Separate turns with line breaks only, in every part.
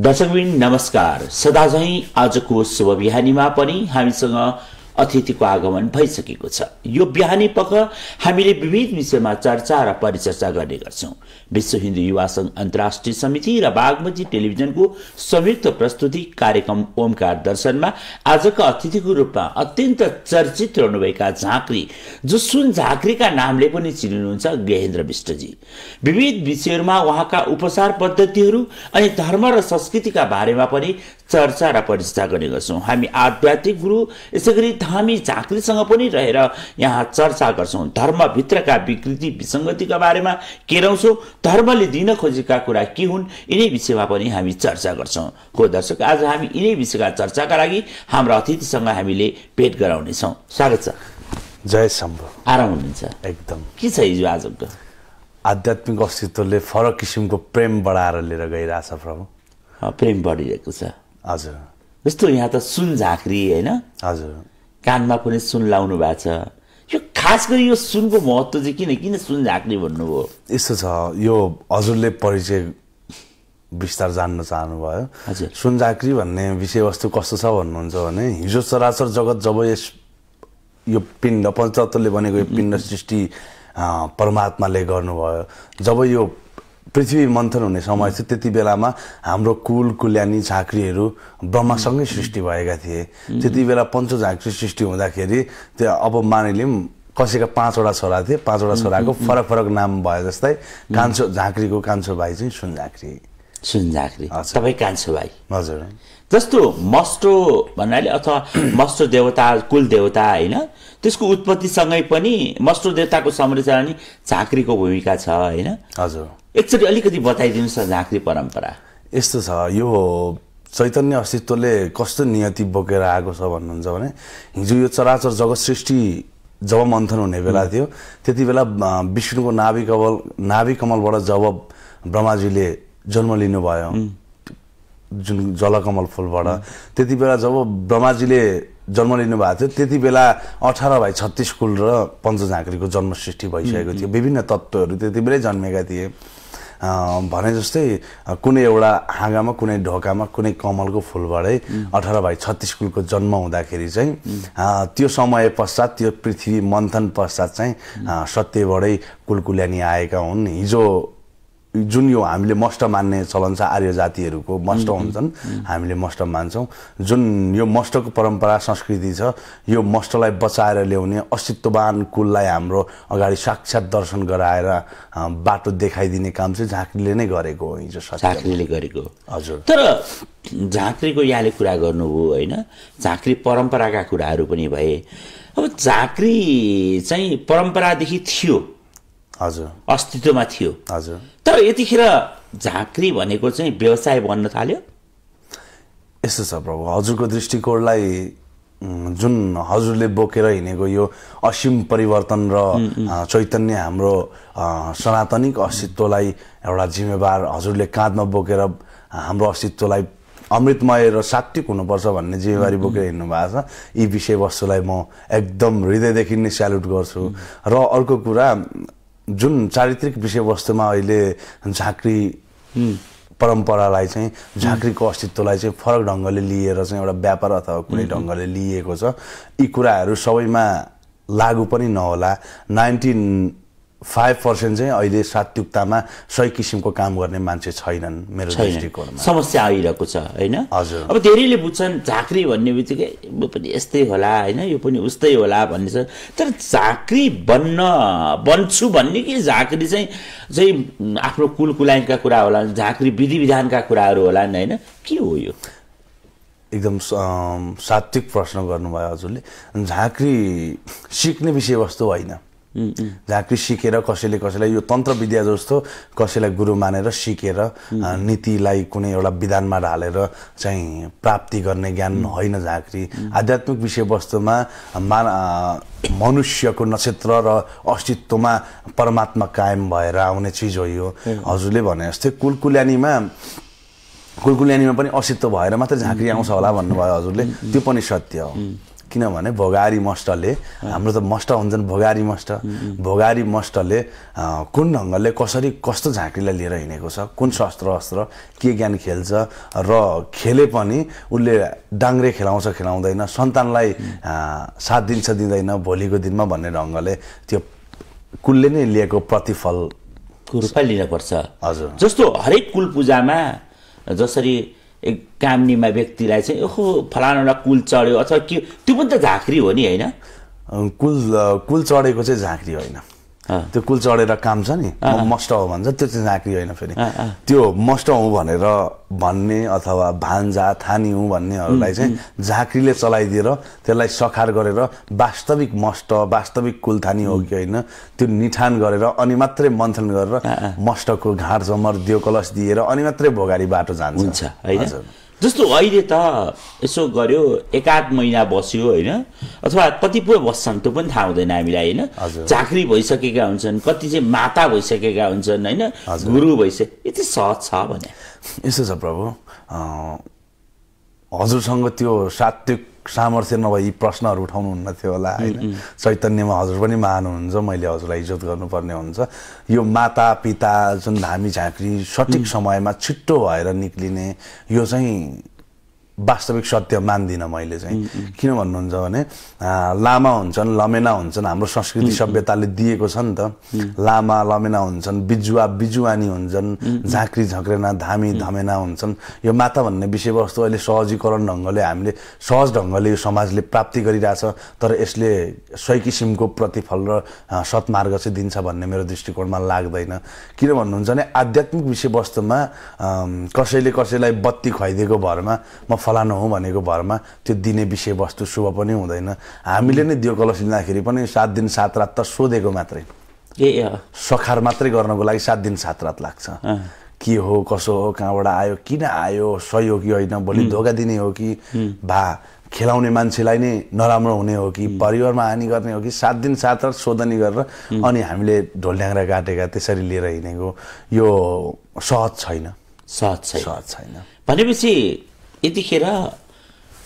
दर्शकबिन नमस्कार सदाझै आजको शुभ बिहानीमा पनि हामीसँग अतिथिको आगमन भइसकेको छ यो बिहानी पख हामीले विविध विषयमा चर्चा र परिचर्चा गर्ने गर्छौँ विश्व हिन्दू युवा संघ अन्तर्राष्ट्रिय समिति र बागमती टेलिभिजनको संयुक्त प्रस्तुति कार्यक्रम ओमकार दर्शनमा आजका अतिथिको रूपमा अत्यन्त चर्चित रहनुभएका झाँक्री जो सुन झाँक्रीका नामले पनि चिनिनुहुन्छ गेहेन्द्र विष्टजी विविध विषयहरूमा उहाँका उपचार पद्धतिहरू अनि धर्म र संस्कृतिका बारेमा पनि चर्चा र परिचर्चा गर्ने गर्छौँ हामी आध्यात्मिक गुरु यसै गरी धामी झाँक्रीसँग पनि रहेर यहाँ चर्चा गर्छौँ धर्मभित्रका विकृति विसङ्गतिका बारेमा के रहन्छौँ धर्मले दिन खोजेका कुरा के हुन् यिनै विषयमा पनि हामी चर्चा गर्छौँ हो दर्शक आज हामी यिनै विषयका चर्चाका लागि हाम्रो अतिथिसँग हामीले भेट गराउनेछौँ
स्वागत छ जय सम्भव आराम हुनुहुन्छ एकदम के छ हिजो आजको आध्यात्मिक अस्तित्वले फरक किसिमको प्रेम बढाएर लिएर गइरहेछ प्रभु प्रेम बढिरहेको छ हजुर जस्तो यहाँ त सुन झाँक्री होइन हजुर कानमा पनि
सुन लाउनु भएको छ यो खास गरी यो सुनको महत्त्व चाहिँ किन किन सुन झाँक्री भन्नुभयो
यस्तो छ यो हजुरले परिचय विस्तार जान्न चाहनुभयो सुन झाँक्री भन्ने विषयवस्तु कस्तो छ भन्नुहुन्छ भने हिजो सरासर जगत जब यस यो पिण्ड पञ्चतत्वले बनेको यो पिण्ड सृष्टि परमात्माले गर्नुभयो जब यो पृथ्वी मन्थन हुने समय थियो त्यति बेलामा हाम्रो कुल कुल्यानी झाँक्रीहरू ब्रह्मासँगै सृष्टि भएका थिए त्यति बेला पञ्च झाँक्री सृष्टि हुँदाखेरि त्यो अब मानिलिउँ कसैका पाँचवटा छोरा थिए पाँचवटा छोराको फरक फरक नाम भयो जस्तै कान्छो झाँक्रीको कान्छो भाइ चाहिँ सुन झाँक्री सुन झाँक्री सबै कान्छो भाइ
हजुर जस्तो मस्टो भन्नाले अथवा मस्टो देवता कुल देवता होइन त्यसको उत्पत्तिसँगै पनि मस्टो देवताको संरचना नि झाँक्रीको भूमिका छ होइन हजुर एकचोटि अलिकति बताइदिनुहोस्
न झाँक्री परम्परा यस्तो छ यो चैतन्य अस्तित्वले कस्तो नियति बोकेर आएको छ भन्नुहुन्छ भने हिजो यो चराचर जगत सृष्टि जब मन्थन हुने बेला थियो त्यति बेला विष्णुको नाभि कमल नाभि कमलबाट जब ब्रह्माजीले जन्म लिनुभयो जुन जलकमल फुलबाट त्यति बेला जब ब्रह्माजीले जन्म लिनुभएको थियो त्यति बेला अठार भाइ छत्तिस कुल र पञ्चझाँक्रीको जन्म सृष्टि भइसकेको थियो विभिन्न तत्त्वहरू त्यति बेलै जन्मेका थिए भने जस्तै कुनै एउटा हाँगामा कुनै ढोकामा कुनै कमलको फुलबाटै अठार बाई छत्तिस कुलको जन्म हुँदाखेरि चाहिँ त्यो समय पश्चात त्यो पृथ्वी मन्थन पश्चात चाहिँ सत्यबाटै कुलकुल्यानी आएका हुन् हिजो जुन यो हामीले मष्ट मान्ने चलन छ आर्य जातिहरूको मष्ट हुन्छन् हामीले मष्ट मान्छौँ जुन यो मष्टको परम्परा संस्कृति छ यो मष्टलाई बचाएर ल्याउने अस्तित्ववान कुललाई हाम्रो अगाडि साक्षात दर्शन गराएर बाटो देखाइदिने काम चाहिँ झाँक्रीले नै गरेको हो हिजो झाँक्रीले गरेको हजुर तर
झाँक्रीको यहाँले कुरा गर्नुभयो होइन झाँक्री परम्पराका कुराहरू पनि भए अब झाँक्री चाहिँ परम्परादेखि थियो हजुर अस्तित्वमा थियो हजुर तर यतिखेर झाँक्री भनेको चाहिँ व्यवसाय बन्न थाल्यो
यस्तो छ प्रभु हजुरको दृष्टिकोणलाई जुन हजुरले बोकेर हिँडेको यो असीम परिवर्तन र चैतन्य हाम्रो सनातनिक अस्तित्वलाई एउटा जिम्मेवार हजुरले काँधमा बोकेर हाम्रो अस्तित्वलाई अमृतमय र सात्विक हुनुपर्छ भन्ने जिम्मेवारी बोकेर हिँड्नु भएको छ यी विषयवस्तुलाई म एकदम हृदयदेखि नै सेल्युट गर्छु र अर्को कुरा जुन चारित्रिक विषयवस्तुमा अहिले झाँक्री परम्परालाई चाहिँ झाँक्रीको अस्तित्वलाई चाहिँ फरक ढङ्गले लिएर चाहिँ एउटा व्यापार अथवा कुनै ढङ्गले लिएको छ यी कुराहरू सबैमा लागु पनि नहोला नाइन्टिन फाइभ पर्सेन्ट चाहिँ अहिले सात्विकतामा सही किसिमको काम गर्ने मान्छे छैनन् मेरो दृष्टिकोणमा समस्या आइरहेको छ होइन हजुर अब
धेरैले बुझ्छन् झाँक्री भन्ने बित्तिकै पनि यस्तै होला होइन यो पनि उस्तै होला भन्ने छ तर झाँक्री बन्न बन्छु भन्ने कि झाँक्री चाहिँ चाहिँ आफ्नो कुलाइनका कुरा होला झाँक्री विधि विधानका कुराहरू होला नि होइन के हो
यो एकदम सात्विक प्रश्न गर्नुभयो हजुरले झाँक्री सिक्ने विषयवस्तु होइन झाँक्री सिकेर कसैले कसैलाई यो तन्त्र विद्या जस्तो कसैलाई गुरु मानेर सिकेर नीतिलाई कुनै एउटा विधानमा ढालेर चाहिँ प्राप्ति गर्ने ज्ञान होइन झाँक्री आध्यात्मिक विषयवस्तुमा मान मनुष्यको नक्षत्र र अस्तित्वमा परमात्मा कायम भएर आउने चिज हो यो हजुरले भने जस्तै कुलकुल्यानीमा कुलकुल्यानीमा पनि अस्तित्व भएर मात्रै झाँक्री आउँछ होला भन्नुभयो हजुरले त्यो पनि सत्य हो किनभने भोगारी मष्टले हाम्रो त मष्ट हुन्छन् भोगारी मष्ट भोगारी मष्टले कुन ढङ्गले कसरी कस्तो झाँक्रीलाई लिएर हिँडेको छ कुन शस्त्र अस्त्र के ज्ञान खेल्छ र खेले पनि उसले डाङ्रे खेलाउँछ खेलाउँदैन सन्तानलाई साथ दिन्छ दिँदैन भोलिको दिनमा भन्ने ढङ्गले त्यो कुलले नै लिएको प्रतिफलको
रूपमा लिनुपर्छ हजुर जस्तो हरेक कुल पूजामा जसरी कामनीमा व्यक्तिलाई चाहिँ ओहो फलानुलाई कुल चढ्यो अथवा के त्यो पनि त झाँक्री हो नि होइन
कुल कुल चढेको चाहिँ झाँक्री होइन त्यो कुल चढेर काम छ नि मस्ट हो भन्छ त्यो चाहिँ झाँक्री होइन फेरि त्यो मस्ट हो भनेर भन्ने अथवा भान्जा थानी हुँ भन्नेहरूलाई चाहिँ झाँक्रीले चलाइदिएर त्यसलाई सखार गरेर वास्तविक मस्ट वास्तविक कुलथानी हो कि होइन त्यो निठान गरेर अनि मात्रै मन्थन गरेर मस्टको घाँट जमर दियो कलस दिएर अनि मात्रै भोगारी बाटो जान्छ
जस्तो अहिले त यसो गऱ्यो एकाध महिना बस्यो होइन अथवा कति कतिपय बस्छन् त्यो पनि थाहा हुँदैन हामीलाई होइन चाकरी भइसकेका हुन्छन् कति चाहिँ माता भइसकेका हुन्छन् होइन गुरु भइसके यति सहज छ भने
यसो छ प्रभु हजुरसँग त्यो सात्विक सामर्थ्य नभई यी प्रश्नहरू उठाउनुहुन्न थियो होला होइन चैतन्यमा हजुर पनि हुनुहुन्छ मैले हजुरलाई इज्जत गर्नुपर्ने हुन्छ यो माता पिता जुन धामी झाँक्री सठिक समयमा छिट्टो भएर निक्लिने यो चाहिँ वास्तविक सत्य मान्दिनँ मैले चाहिँ किन भन्नुहुन्छ भने लामा हुन्छन् लमेना हुन्छन् हाम्रो संस्कृति सभ्यताले दिएको छ नि त लामा लमेना हुन्छन् बिजुवा बिजुवानी हुन्छन् झाँक्री झक्रेना धामी धमेना हुन्छन् यो माता भन्ने विषयवस्तु अहिले सहजीकरण ढङ्गले हामीले सहज ढङ्गले यो समाजले प्राप्ति गरिरहेछ तर यसले सही किसिमको प्रतिफल र सत्मार्ग चाहिँ दिन्छ भन्ने मेरो दृष्टिकोणमा लाग्दैन किन भन्नुहुन्छ भने आध्यात्मिक विषयवस्तुमा कसैले कसैलाई बत्ती खुवाइदिएको भरमा म फलानु हो भनेको भरमा त्यो दिने विषयवस्तु शुभ पनि हुँदैन हामीले नै दियो कलश लिँदाखेरि पनि सात दिन सात रात त सोधेको मात्रै ए सखार मात्रै गर्नको लागि सात दिन सात रात लाग्छ के हो कसो हो कहाँबाट आयो किन आयो सही हो कि होइन भोलि धोका दिने हो कि भा खेलाउने मान्छेलाई नै नराम्रो हुने हो कि परिवारमा हानि गर्ने हो कि सात दिन सात रात सोधनी गरेर अनि हामीले ढोलढ्याङ्ग्रा काटेका त्यसरी लिएर हिँडेको यो सहज छैन सहज छैन सहज छैन भनेपछि
यतिखेर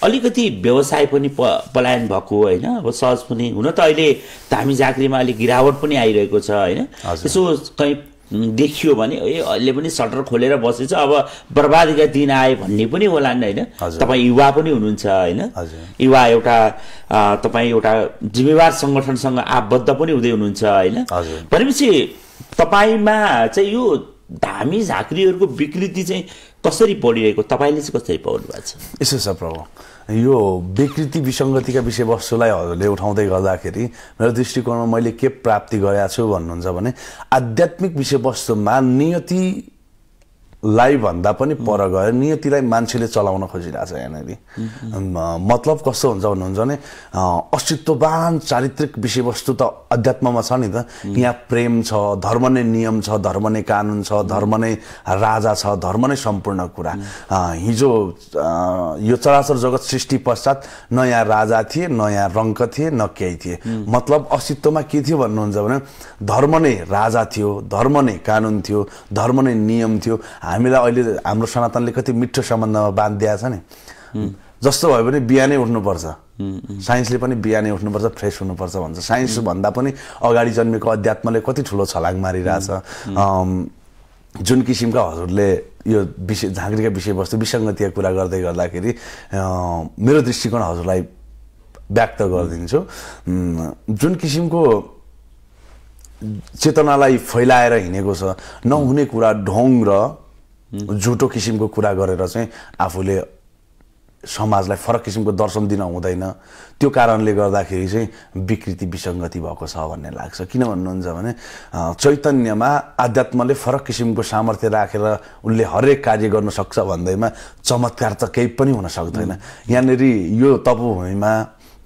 अलिकति व्यवसाय पनि प पलायन भएको होइन अब सहज पनि हुन त अहिले धामी झाँक्रीमा अलिक गिरावट पनि आइरहेको छ होइन यसो कहीँ देखियो भने ए अहिले पनि सटर खोलेर बसेछ अब बर्बादीका दिन आए भन्ने पनि होला नि होइन तपाईँ युवा पनि हुनुहुन्छ होइन युवा एउटा तपाईँ एउटा जिम्मेवार सङ्गठनसँग आबद्ध पनि हुँदै हुनुहुन्छ होइन भनेपछि तपाईँमा
चाहिँ यो धामी झाँक्रीहरूको विकृति चाहिँ
कसरी पढिरहेको तपाईँले चाहिँ कसरी पाउनु
भएको छ यसो छ प्रभु यो विकृति विसङ्गतिका विषयवस्तुलाई हजुरले उठाउँदै गर्दाखेरि मेरो दृष्टिकोणमा मैले के प्राप्ति गरेका छु भन्नुहुन्छ भने आध्यात्मिक विषयवस्तुमा नियति लाई भन्दा पनि पर गएर नियतिलाई मान्छेले चलाउन खोजिरहेको छ यहाँनिर मतलब कस्तो हुन्छ भन्नुहुन्छ भने अस्तित्ववान चारित्रिक विषयवस्तु त अध्यात्ममा छ नि त यहाँ प्रेम छ धर्म नै नियम छ धर्म नै कानुन छ धर्म नै राजा छ धर्म नै सम्पूर्ण कुरा हिजो यो चराचर जगत सृष्टि पश्चात नयाँ राजा थिए नयाँ रङ्क थिए न केही थिए मतलब अस्तित्वमा के थियो भन्नुहुन्छ भने धर्म नै राजा थियो धर्म नै कानुन थियो धर्म नै नियम थियो हामीलाई अहिले हाम्रो सनातनले कति मिठो सम्बन्धमा बाँधिदिया छ नि जस्तो भयो भने बिहानै उठ्नुपर्छ साइन्सले पनि बिहानै उठ्नुपर्छ फ्रेस हुनुपर्छ भन्छ साइन्स भन्दा पनि अगाडि जन्मेको अध्यात्मले कति ठुलो छलाङ मारिरहेछ जुन किसिमका हजुरले यो विषय झाँक्रीका विषयवस्तु विसङ्गतिका कुरा गर्दै गर्दाखेरि मेरो दृष्टिकोण हजुरलाई व्यक्त गरिदिन्छु जुन किसिमको चेतनालाई फैलाएर हिँडेको छ नहुने कुरा ढोङ र Mm-hmm. झुटो किसिमको कुरा गरेर चाहिँ आफूले समाजलाई फरक किसिमको दर्शन दिन हुँदैन त्यो कारणले गर्दाखेरि चाहिँ विकृति विसङ्गति भएको छ भन्ने लाग्छ किन भन्नुहुन्छ भने चैतन्यमा आध्यात्मले फरक किसिमको सामर्थ्य राखेर रा, उनले हरेक कार्य गर्न सक्छ भन्दैमा चमत्कार त केही पनि हुन सक्दैन mm-hmm. यहाँनिर यो तपोभूमिमा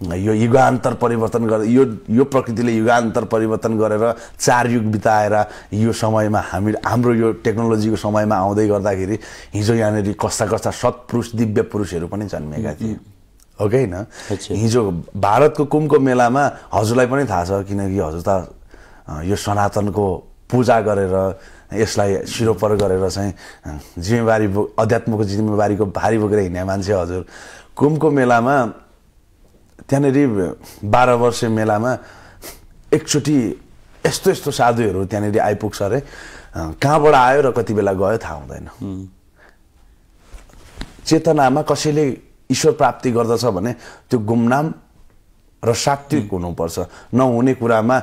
यो युगान्तर परिवर्तन गरेर यो यो प्रकृतिले युगान्तर परिवर्तन गरेर चार युग बिताएर यो समयमा हामी हाम्रो यो टेक्नोलोजीको समयमा आउँदै गर्दाखेरि हिजो यहाँनिर कस्ता कस्ता सत्पुरुष दिव्य पुरुषहरू पनि जन्मेका थिए हो कि होइन हिजो भारतको कुम्भको मेलामा हजुरलाई पनि थाहा छ किनकि हजुर त यो सनातनको पूजा गरेर यसलाई सिरोपर गरेर चाहिँ जिम्मेवारी अध्यात्मको जिम्मेवारीको भारी बोकेर हिँड्ने मान्छे हजुर कुम्भको मेलामा त्यहाँनिर बाह्र वर्ष मेलामा एकचोटि यस्तो यस्तो साधुहरू त्यहाँनिर आइपुग्छ अरे कहाँबाट आयो र कति बेला गयो थाहा हुँदैन चेतनामा कसैले ईश्वर प्राप्ति गर्दछ भने त्यो गुमनाम र सात्विक हुनुपर्छ नहुने कुरामा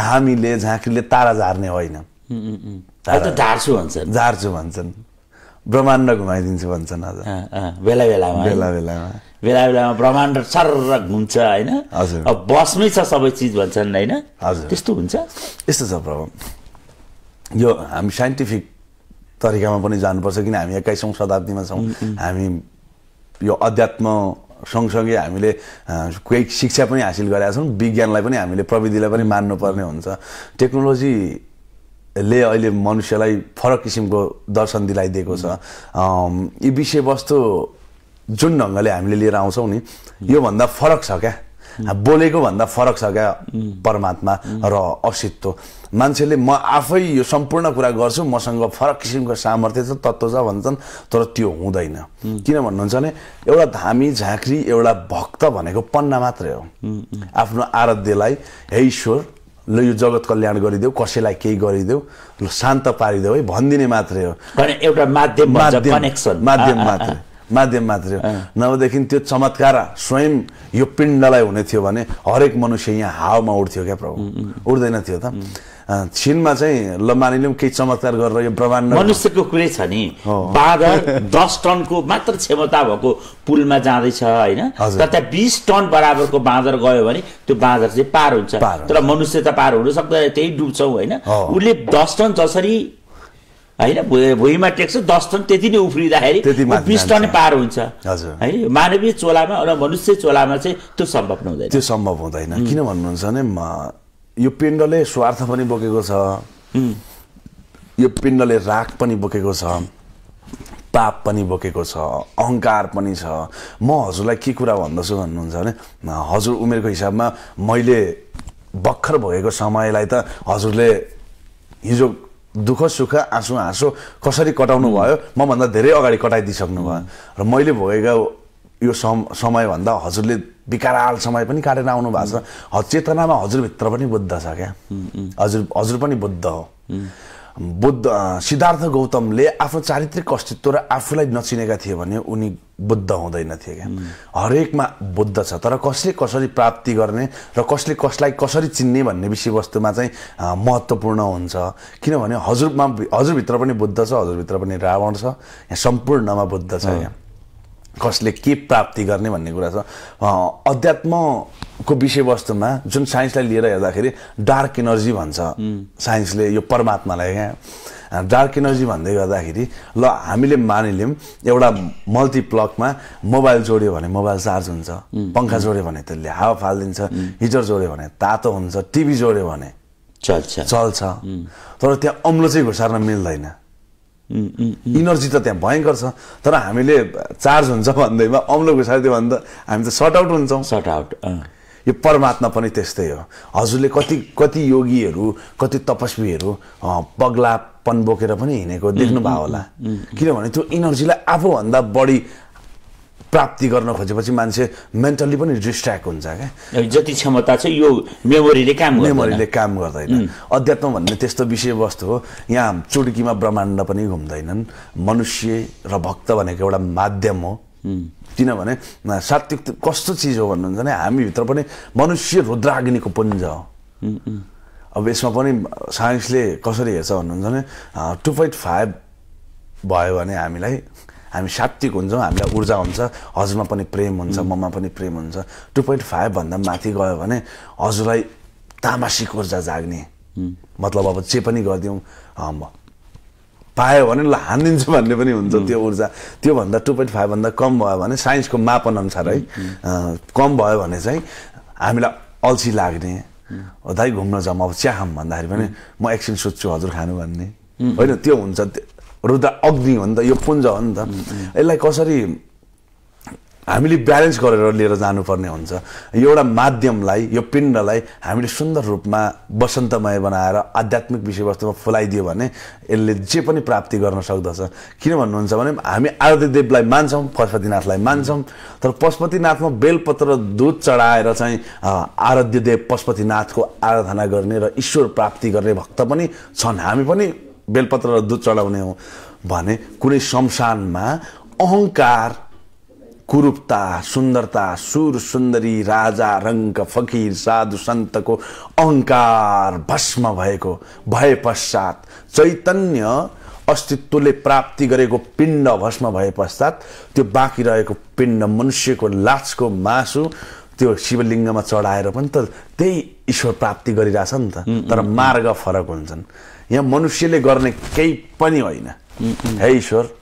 धामीले झाँक्रीले तारा झार्ने होइन झार्छु भन्छन् झार्छु भन्छन् ब्रह्माण्ड घुमाइदिन्छु भन्छन्
बेला बेलामा बेला बेलामा बेला बेलामा ब्रह्माण्ड सर घुम्छ होइन अब
बसमै छ सबै चिज भन्छन् होइन त्यस्तो हुन्छ यस्तो छ प्रब्लम यो हामी साइन्टिफिक तरिकामा पनि जानुपर्छ किन हामी एक्काइसौँ शताब्दीमा छौँ हामी यो अध्यात्म सँगसँगै हामीले कोही शिक्षा पनि हासिल गरेका छौँ विज्ञानलाई पनि हामीले प्रविधिलाई पनि मान्नुपर्ने हुन्छ टेक्नोलोजीले अहिले मनुष्यलाई फरक किसिमको दर्शन दिलाइदिएको छ यी विषयवस्तु जुन ढङ्गले हामीले लिएर आउँछौँ नि योभन्दा फरक छ क्या बोलेको भन्दा फरक छ क्या परमात्मा र अस्तित्व मान्छेले म आफै यो सम्पूर्ण कुरा गर्छु मसँग फरक किसिमको सामर्थ्य छ तत्त्व छ भन्छन् तर त्यो हुँदैन किन भन्नुहुन्छ भने एउटा धामी झाँक्री एउटा भक्त भनेको पन्ना मात्रै हो आफ्नो आराध्यलाई हे ईश्वर ल यो जगत कल्याण गरिदेऊ कसैलाई केही गरिदेऊ ल शान्त पारिदेऊ है भनिदिने मात्रै हो
एउटा माध्यम माध्यम मात्रै
माध्यम मात्र हो नभएदेखि त्यो चमत्कार स्वयं यो पिण्डलाई हुने थियो भने हरेक मनुष्य यहाँ हावामा उड्थ्यो क्या प्रभु उड्दैन थियो त छिनमा चाहिँ ल मानिलिउँ केही चमत्कार गरेर यो ब्रह्माण्ड
मनुष्यको कुरै छ नि बाँदर दस
टनको मात्र
क्षमता भएको पुलमा जाँदैछ होइन तथा बिस टन बराबरको बाँदर गयो भने त्यो बाँदर चाहिँ पार हुन्छ तर मनुष्य त पार हुन सक्दैन त्यही डुब्छौँ होइन उसले दस टन जसरी होइन भुइँमा टेक्छ दस टन त्यति नै उफ्रिँदाखेरि बिस टन पार हुन्छ है मानवीय चोलामा र मनुष्य चोलामा चाहिँ त्यो सम्भव नहुँदैन त्यो सम्भव हुँदैन
किन भन्नुहुन्छ भने यो पिण्डले स्वार्थ पनि बोकेको छ यो पिण्डले राग पनि बोकेको छ पाप पनि बोकेको छ अहङ्कार पनि छ म हजुरलाई के कुरा भन्दछु भन्नुहुन्छ भने हजुर उमेरको हिसाबमा मैले भर्खर भएको समयलाई त हजुरले हिजो दुःख सुख आँसु हाँसो कसरी कटाउनु भयो मभन्दा धेरै अगाडि कटाइदिइसक्नु भयो र मैले भोगेका यो सम समयभन्दा हजुरले विकराल समय पनि काटेर आउनु भएको छ चेतनामा हजुरभित्र पनि बुद्ध छ क्या हजुर हजुर पनि बुद्ध हो बुद्ध सिद्धार्थ गौतमले आफ्नो चारित्रिक अस्तित्व र आफूलाई नचिनेका थिए भने उनी बुद्ध हुँदैन थिए क्या हरेकमा बुद्ध छ तर कसले कसरी प्राप्ति गर्ने र कसले कसलाई कसरी चिन्ने भन्ने विषयवस्तुमा चाहिँ महत्त्वपूर्ण हुन्छ किनभने हजुरमा हजुरभित्र पनि बुद्ध छ हजुरभित्र पनि रावण छ यहाँ सम्पूर्णमा बुद्ध छ यहाँ कसले के प्राप्ति गर्ने भन्ने कुरा छ अध्यात्म को विषयवस्तुमा जुन साइन्सलाई लिएर हेर्दाखेरि डार्क इनर्जी भन्छ साइन्सले यो परमात्मालाई क्या डार्क इनर्जी भन्दै गर्दाखेरि ल हामीले मानिलियौँ एउटा मल्टिप्लकमा मोबाइल जोड्यो भने मोबाइल चार्ज हुन्छ पङ्खा जोड्यो भने त्यसले हावा फालिदिन्छ हिटर जोड्यो भने तातो हुन्छ टिभी जोड्यो भने चल्छ चल्छ तर त्यहाँ अम्लो चाहिँ घुसार्न मिल्दैन इनर्जी त त्यहाँ भयङ्कर छ तर हामीले चार्ज हुन्छ भन्दैमा अम्लो घुसारिदियो भने त हामी त सर्ट आउट हुन्छौँ सर्ट आउट यो परमात्मा पनि त्यस्तै हो हजुरले कति कति योगीहरू कति तपस्वीहरू पन बोकेर पनि हिँडेको देख्नुभयो होला किनभने त्यो इनर्जीलाई आफूभन्दा बढी प्राप्ति गर्न खोजेपछि मान्छे मेन्टल्ली पनि डिस्ट्र्याक्ट हुन्छ क्या जति क्षमता छ यो मेमोरीले काम मेमोरीले काम गर्दैन अध्यात्म भन्ने त्यस्तो विषयवस्तु हो यहाँ चुड्कीमा ब्रह्माण्ड पनि घुम्दैनन् मनुष्य र भक्त भनेको एउटा माध्यम हो किनभने सात्विक कस्तो चिज हो भन्नुहुन्छ भने हामीभित्र पनि मनुष्य रुद्राग्निको पुञ्ज हो अब यसमा पनि साइन्सले कसरी हेर्छ भन्नुहुन्छ भने टु पोइन्ट फाइभ भयो भने हामीलाई हामी सात्विक हुन्छौँ हामीलाई ऊर्जा हुन्छ हजुरमा पनि प्रेम हुन्छ ममा पनि प्रेम हुन्छ टु पोइन्ट फाइभभन्दा माथि गयो भने हजुरलाई तामासिक ऊर्जा जाग्ने मतलब अब जे पनि गरिदिउँ पायो भने ल हानिदिन्छु भन्ने पनि हुन्छ त्यो ऊर्जा त्योभन्दा टु पोइन्ट फाइभभन्दा कम भयो भने साइन्सको मापनअनुसार है कम भयो भने चाहिँ हामीलाई अल्छी लाग्ने दाइ घुम्न जाउँ अब चिया खाऊँ भन्दाखेरि पनि म एकछिन सोध्छु हजुर खानु भन्ने होइन त्यो हुन्छ रुदा अग्नि हो नि त यो पुञ्ज हो नि त यसलाई कसरी हामीले ब्यालेन्स गरेर लिएर जानुपर्ने हुन्छ एउटा माध्यमलाई यो पिण्डलाई हामीले सुन्दर रूपमा वसन्तमय बनाएर आध्यात्मिक विषयवस्तुमा फुलाइदियो भने यसले जे पनि प्राप्ति गर्न सक्दछ किन भन्नुहुन्छ भने हामी देवलाई मान्छौँ पशुपतिनाथलाई मान्छौँ तर पशुपतिनाथमा बेलपत्र दुध चढाएर चाहिँ आराध्यदेव पशुपतिनाथको आराधना गर्ने र ईश्वर प्राप्ति गर्ने भक्त पनि छन् हामी पनि बेलपत्र र दुध चढाउने हो भने कुनै शमशानमा अहङ्कार कुरूपता सुन्दरता सुर सुन्दरी राजा रङ्क फकिर साधु सन्तको अहङ्कार भस्म भएको भए पश्चात चैतन्य अस्तित्वले प्राप्ति गरेको पिण्ड भस्म भए पश्चात त्यो बाँकी रहेको पिण्ड मनुष्यको लाजको मासु त्यो शिवलिङ्गमा चढाएर पनि त त्यही ईश्वर प्राप्ति गरिरहेछ नि त तर मार्ग फरक हुन्छन् यहाँ मनुष्यले गर्ने केही पनि होइन हे ईश्वर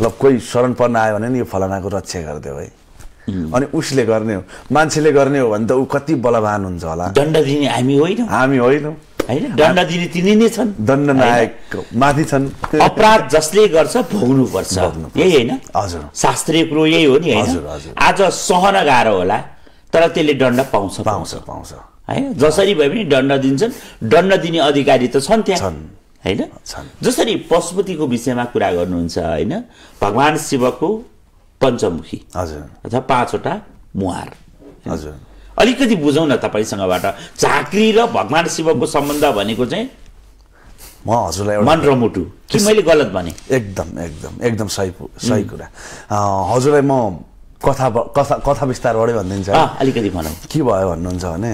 ल कोही शरण पर्न आयो भने नि यो फलानाको रक्षा गरिदेऊ है अनि उसले गर्ने हो मान्छेले गर्ने हो भने त ऊ कति बलवान हुन्छ होला दण्ड दिने हामी होइनौँ हामी होइनौँ होइन दण्ड दिने तिनी नै छन् दण्ड
नायक माथि छन् अपराध जसले गर्छ भोग्नु पर्छ यही होइन हजुर शास्त्रीय कुरो यही हो नि हजुर आज सहन गाह्रो होला तर त्यसले दण्ड पाउँछ पाउँछ पाउँछ होइन जसरी भए पनि दण्ड दिन्छन् दण्ड दिने अधिकारी त छन् त्यहाँ छन् होइन जसरी पशुपतिको विषयमा कुरा गर्नुहुन्छ होइन भगवान् शिवको पञ्चमुखी हजुर अथवा पाँचवटा मुहार हजुर अलिकति बुझौँ न तपाईँसँगबाट झाँक्री र भगवान् शिवको सम्बन्ध भनेको चाहिँ
म हजुरलाई मन र मुटु कि मैले गलत भने एकदम एकदम एकदम सही सही कुरा हजुरलाई म कथा कथा कथा विस्तारबाटै भनिदिन्छ अलिकति भनौँ के भयो भन्नुहुन्छ भने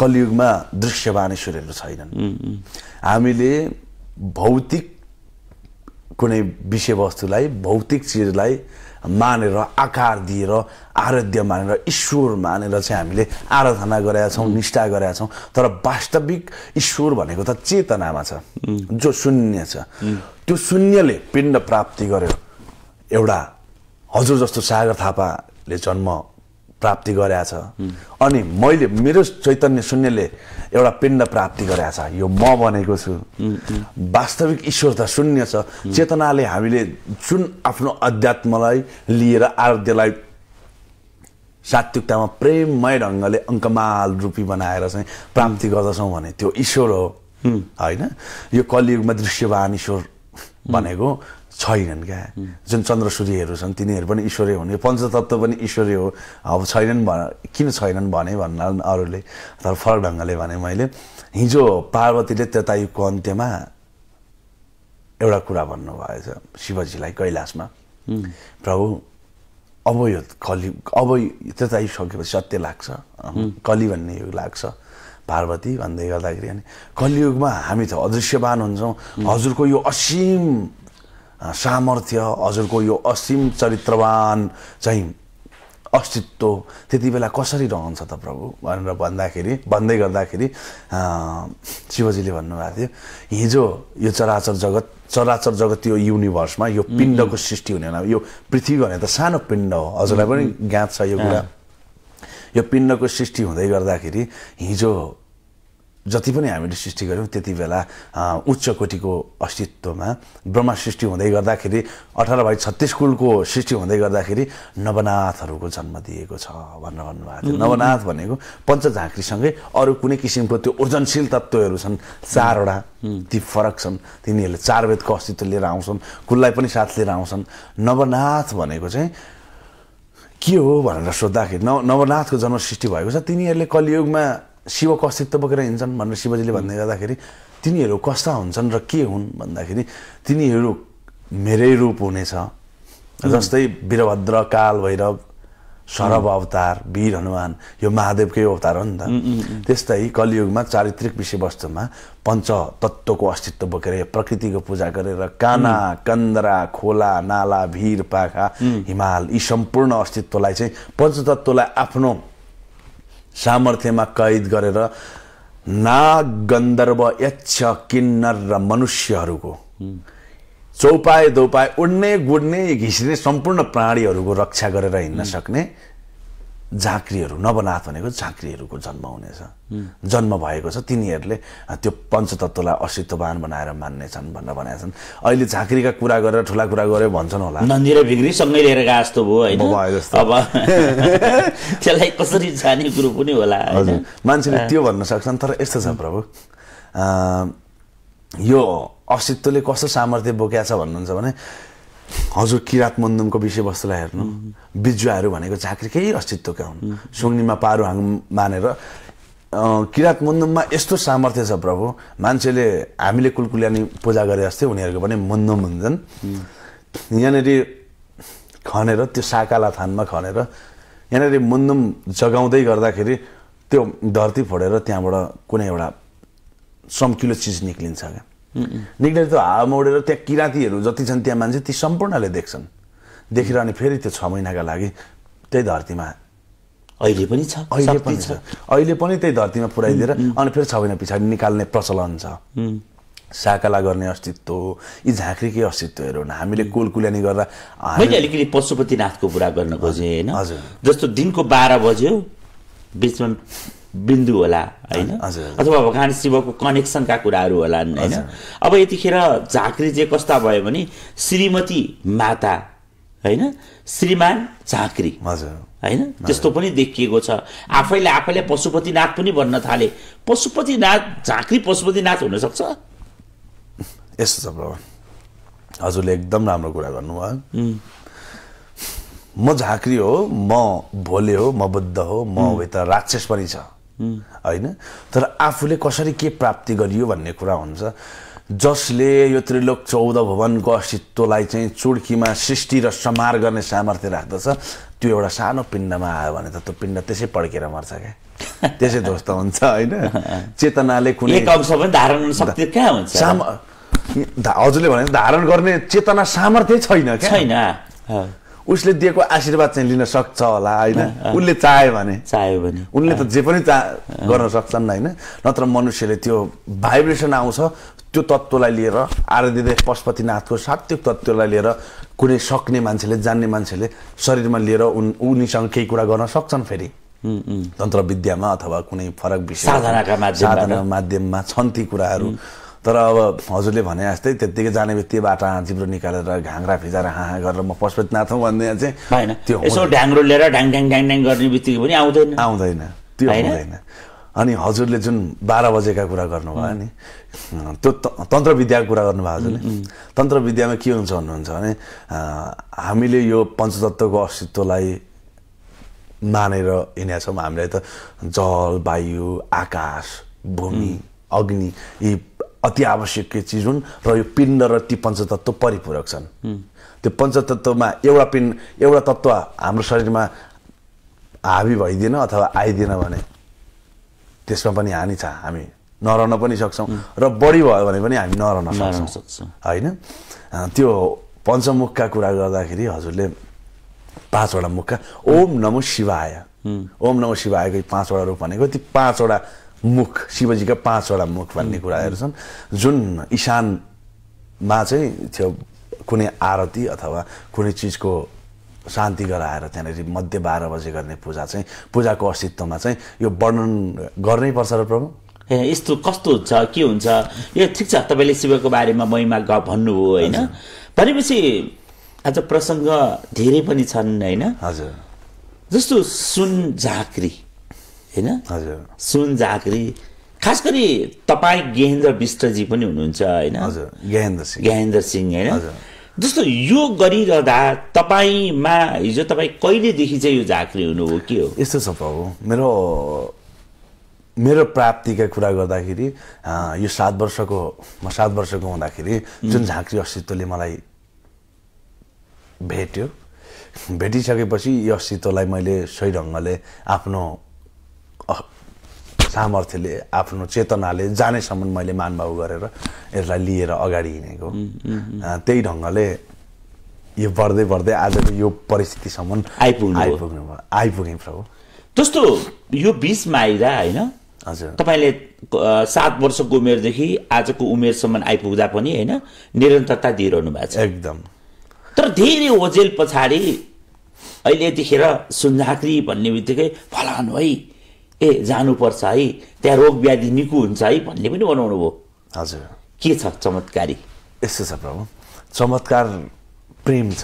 कलियुगमा दृश्यवान ईश्वरहरू छैनन् हामीले भौतिक कुनै विषयवस्तुलाई भौतिक चिजलाई मानेर आकार दिएर आराध्य मानेर ईश्वर मानेर चाहिँ हामीले आराधना गरेका छौँ निष्ठा गरेका छौँ तर वास्तविक ईश्वर भनेको त चेतनामा छ जो शून्य छ त्यो शून्यले पिण्ड प्राप्ति गर्यो एउटा हजुर जस्तो सागर थापाले जन्म प्राप्ति छ अनि मैले मेरो चैतन्य शून्यले एउटा पिण्ड प्राप्ति छ यो म भनेको छु वास्तविक ईश्वर त शून्य छ चेतनाले हामीले जुन आफ्नो अध्यात्मलाई लिएर आराध्यलाई सात्विकतामा प्रेममय ढङ्गले अङ्कमाल रूपी बनाएर चाहिँ प्राप्ति गर्दछौँ भने त्यो ईश्वर हो होइन यो कलियुगमा दृश्यवान ईश्वर भनेको छैनन् क्या जुन चन्द्र सूर्यहरू छन् तिनीहरू पनि ईश्वरीय यो पञ्चतत्त्व पनि ईश्वरीय हो अब छैनन् भ किन छैनन् भने भन्नाले अरूले तर फरक ढङ्गले भने मैले हिजो पार्वतीले त्रेतायुगको अन्त्यमा एउटा कुरा भन्नुभएछ शिवजीलाई कैलाशमा प्रभु अब यो कलि अब त्रेतायुग सकेपछि सत्य लाग्छ कलि भन्ने युग लाग्छ पार्वती भन्दै गर्दाखेरि अनि कलियुगमा हामी त अदृश्यवान हुन्छौँ हजुरको यो असीम सामर्थ्य हजुरको यो असीम चरित्रवान चाहिँ अस्तित्व त्यति बेला कसरी रहन्छ त प्रभु भनेर भन्दाखेरि भन्दै गर्दाखेरि शिवजीले भन्नुभएको थियो हिजो यो चराचर जगत चराचर जगत यो युनिभर्समा यो पिण्डको सृष्टि हुने यो पृथ्वी भने त सानो पिण्ड हो हजुरलाई पनि ज्ञात छ यो कुरा यो पिण्डको सृष्टि हुँदै गर्दाखेरि हिजो जति पनि हामीले सृष्टि गऱ्यौँ त्यति बेला उच्च कोटिको अस्तित्वमा ब्रह्मा सृष्टि हुँदै गर्दाखेरि अठार बाई छत्तिस कुलको सृष्टि हुँदै गर्दाखेरि नवनाथहरूको जन्म दिएको छ भनेर भन्नुभएको थियो नवनाथ भनेको पञ्चझाँक्रीसँगै अरू कुनै किसिमको त्यो ऊर्जनशील तत्त्वहरू छन् चारवटा ती फरक छन् तिनीहरूले चार वेदको अस्तित्व लिएर आउँछन् कुललाई पनि साथ लिएर आउँछन् नवनाथ भनेको चाहिँ के हो भनेर सोद्धाखेरि नव नवनाथको जन्म सृष्टि भएको छ तिनीहरूले कलियुगमा शिवको अस्तित्व बोकेर हिँड्छन् भनेर शिवजीले भन्दै गर्दाखेरि तिनीहरू कस्ता हुन्छन् र के हुन् भन्दाखेरि तिनीहरू मेरै रूप हुनेछ जस्तै वीरभद्र काल भैरव सरभ अवतार वीर हनुमान यो महादेवकै अवतार हो नि त त्यस्तै कलियुगमा चारित्रिक विषयवस्तुमा पञ्च तत्त्वको अस्तित्व बोकेर प्रकृतिको पूजा गरेर काना कन्दरा खोला नाला भिर पाखा हिमाल यी सम्पूर्ण अस्तित्वलाई चाहिँ पञ्चतत्त्वलाई आफ्नो सामर्थ्यमा कैद गरेर नाग गन्धर्व यक्ष किन्नर र मनुष्यहरूको चौपाए दौपाए उड्ने गुड्ने घिस्ने सम्पूर्ण प्राणीहरूको रक्षा गरेर हिँड्न सक्ने झाँक्रीहरू नवनाथ भनेको झाँक्रीहरूको जन्म हुनेछ जन्म भएको छ तिनीहरूले त्यो पञ्चतत्वलाई अस्तित्ववान बनाएर मान्नेछन् भनेर भनेका छन् अहिले झाँक्रीका कुरा गरेर ठुला कुरा गरेर भन्छन् होला नन्दी र
भिग्री सँगै लिएर
गएको जस्तो भयो अब
त्यसलाई कसरी जाने कुरो पनि होला हजुर
मान्छेले त्यो भन्न सक्छन् तर यस्तो छ प्रभु यो अस्तित्वले कस्तो सामर्थ्य बोकेको छ भन्नुहुन्छ भने हजुर किरात मन्दमको विषयवस्तुलाई हेर्नु बिजुवाहरू भनेको झाँक्री केही अस्तित्वका हुन् सुङ्निमा पारो हाङ मानेर किरात मन्दममा यस्तो सामर्थ्य छ प्रभु मान्छेले हामीले कुलकुल्यानी पूजा गरे जस्तै उनीहरूको पनि मन्दम हुन्छन् यहाँनिर खनेर त्यो साकाला थानमा खनेर यहाँनिर मन्दम जगाउँदै गर्दाखेरि त्यो धरती फोडेर त्यहाँबाट कुनै एउटा चम्किलो चिज निक्लिन्छ क्या निक्लेर त्यो हावा मोडेर त्यहाँ किराँतीहरू जति छन् त्यहाँ मान्छे ती सम्पूर्णले देख्छन् देखिरहने फेरि त्यो छ महिनाका लागि त्यही धरतीमा अहिले पनि छ अहिले पनि छ अहिले पनि त्यही धरतीमा पुऱ्याइदिएर अनि फेरि छ महिना पछाडि निकाल्ने प्रचलन छ साकला गर्ने अस्तित्व यी झाँक्रीकै अस्तित्वहरू न हामीले कोलकुल्यानी गर्दा मैले अलिकति पशुपतिनाथको
कुरा गर्न खोजेँ होइन हजुर जस्तो दिनको बाह्र बज्यो बिचमा बिन्दु होला होइन अथवा भगवान् शिवको कनेक्सनका कुराहरू होला होइन अब यतिखेर झाँक्री चाहिँ कस्ता भयो भने श्रीमती माता होइन श्रीमान झाँक्री होइन त्यस्तो पनि देखिएको छ आफैले आफैले पशुपतिनाथ पनि भन्न थाले पशुपतिनाथ झाँक्री पशुपतिनाथ हुनसक्छ
यस्तो छ भगवान् हजुरले एकदम राम्रो कुरा गर्नुभयो म झाँक्री हो म भोले हो म बुद्ध हो म यता राक्षस पनि छ होइन तर आफूले कसरी के प्राप्ति गरियो भन्ने कुरा हुन्छ जसले यो त्रिलोक चौध भवनको अस्तित्वलाई चाहिँ चुड्कीमा सृष्टि र समार गर्ने सामर्थ्य राख्दछ त्यो एउटा सानो पिण्डमा आयो भने त त्यो पिण्ड त्यसै पड्केर मर्छ क्या त्यसै ध्वस्त हुन्छ होइन चेतनाले कुनै अंश धारण हजुरले भने धारण गर्ने चेतना सामर्थ्य छैन छैन उसले दिएको आशीर्वाद चाहिँ लिन सक्छ होला होइन उसले चाह्यो भने चाह्यो भने उनले त जे पनि चाह गर्न सक्छन् होइन नत्र मनुष्यले त्यो भाइब्रेसन आउँछ त्यो तत्त्वलाई लिएर देव पशुपतिनाथको सात्विक तत्त्वलाई लिएर कुनै सक्ने मान्छेले जान्ने मान्छेले शरीरमा लिएर उन उनीसँग केही कुरा गर्न सक्छन् फेरि तन्त्र विद्यामा अथवा कुनै फरक विषय साधनाका माध्यममा छन् ती कुराहरू तर अब हजुरले भने जस्तै त्यत्तिकै जाने बित्तिकै बाटा जिब्रो निकालेर घाँग्रा फिजाएर हाँ गरेर म पशुपतिनाथ नाथौँ भन्ने चाहिँ होइन त्यो यसो ढ्याङ्ग्रो लिएर ढ्याङ ढ्याङ ढ्याङ ढ्याङ गर्ने बित्तिकै पनि आउँदैन आउँदैन त्यो आउँदैन अनि हजुरले जुन बाह्र बजेका कुरा गर्नुभयो नि त्यो तन्त्र विद्याको कुरा गर्नुभयो हजुरले तन्त्र विद्यामा के हुन्छ भन्नुहुन्छ भने हामीले यो पञ्चतत्त्वको अस्तित्वलाई मानेर हिँडेका छौँ हामीलाई त जल वायु आकाश भूमि अग्नि यी अति आवश्यक चिज हुन् र यो पिण्ड र ती पञ्चतत्त्व परिपूरक छन् त्यो पञ्चतत्त्वमा एउटा पिण्ड एउटा तत्त्व हाम्रो शरीरमा हाबी भइदिएन अथवा आइदिएन भने त्यसमा पनि हानि छ हामी नरहन पनि सक्छौँ र बढी भयो भने पनि हामी नरहन सक्छौँ होइन त्यो पञ्चमुखका कुरा गर्दाखेरि हजुरले पाँचवटा मुखका ओम नमो शिवाय ओम नमो शिवायको पाँचवटा रूप भनेको ती पाँचवटा मुख शिवजीका पाँचवटा मुख भन्ने कुराहरू छन् जुन इशानमा चाहिँ थियो कुनै आरती अथवा कुनै चिजको शान्ति गराएर त्यहाँनिर मध्य बाह्र बजे गर्ने पूजा चाहिँ पूजाको अस्तित्वमा चाहिँ यो वर्णन गर्नै पर्छ र प्रभु ए यस्तो कस्तो हुन्छ के हुन्छ यो ठिक छ तपाईँले शिवको बारेमा
महिमा ग भन्नुभयो होइन भनेपछि आज प्रसङ्ग धेरै पनि छन् होइन हजुर जस्तो सुन झाँक्री होइन हजुर सुन झाँक्री खास गरी तपाईँ गेहेन्द्र विष्टजी पनि हुनुहुन्छ होइन ज्ञानेन्द्र सिंह ज्ञानेन्द्र सिंह होइन जस्तो यो गरिरहँदा तपाईँमा हिजो
तपाईँ कहिलेदेखि चाहिँ यो झाँक्री हो के हो यस्तो छ प मेरो मेरो प्राप्तिका कुरा गर्दाखेरि यो सात वर्षको म सात वर्षको हुँदाखेरि जुन झाँक्री अस्तित्वले मलाई भेट्यो भेटिसकेपछि यो अस्तित्वलाई मैले सही ढङ्गले आफ्नो सामर्थ्यले आफ्नो चेतनाले जानेसम्म मैले मानभाव गरेर यसलाई लिएर अगाडि हिँडेको त्यही ढङ्गले यो बढ्दै बढ्दै आजको यो परिस्थितिसम्म आइपुग्नु आइपुग्नु भयो आइपुगेँ प्रभु जस्तो यो बिचमा आएर होइन हजुर
तपाईँले सात वर्षको उमेरदेखि आजको उमेरसम्म आइपुग्दा पनि होइन निरन्तरता दिइरहनु भएको छ एकदम तर धेरै ओझेल पछाडि अहिले यतिखेर सुन्झाक्री भन्ने बित्तिकै फलानु है ए जानुपर्छ है त्यहाँ रोग व्याधि निको हुन्छ है भन्ने पनि बनाउनु भयो हजुर के छ चमत्कारी
यस्तो छ प्रभु चमत्कार प्रेम छ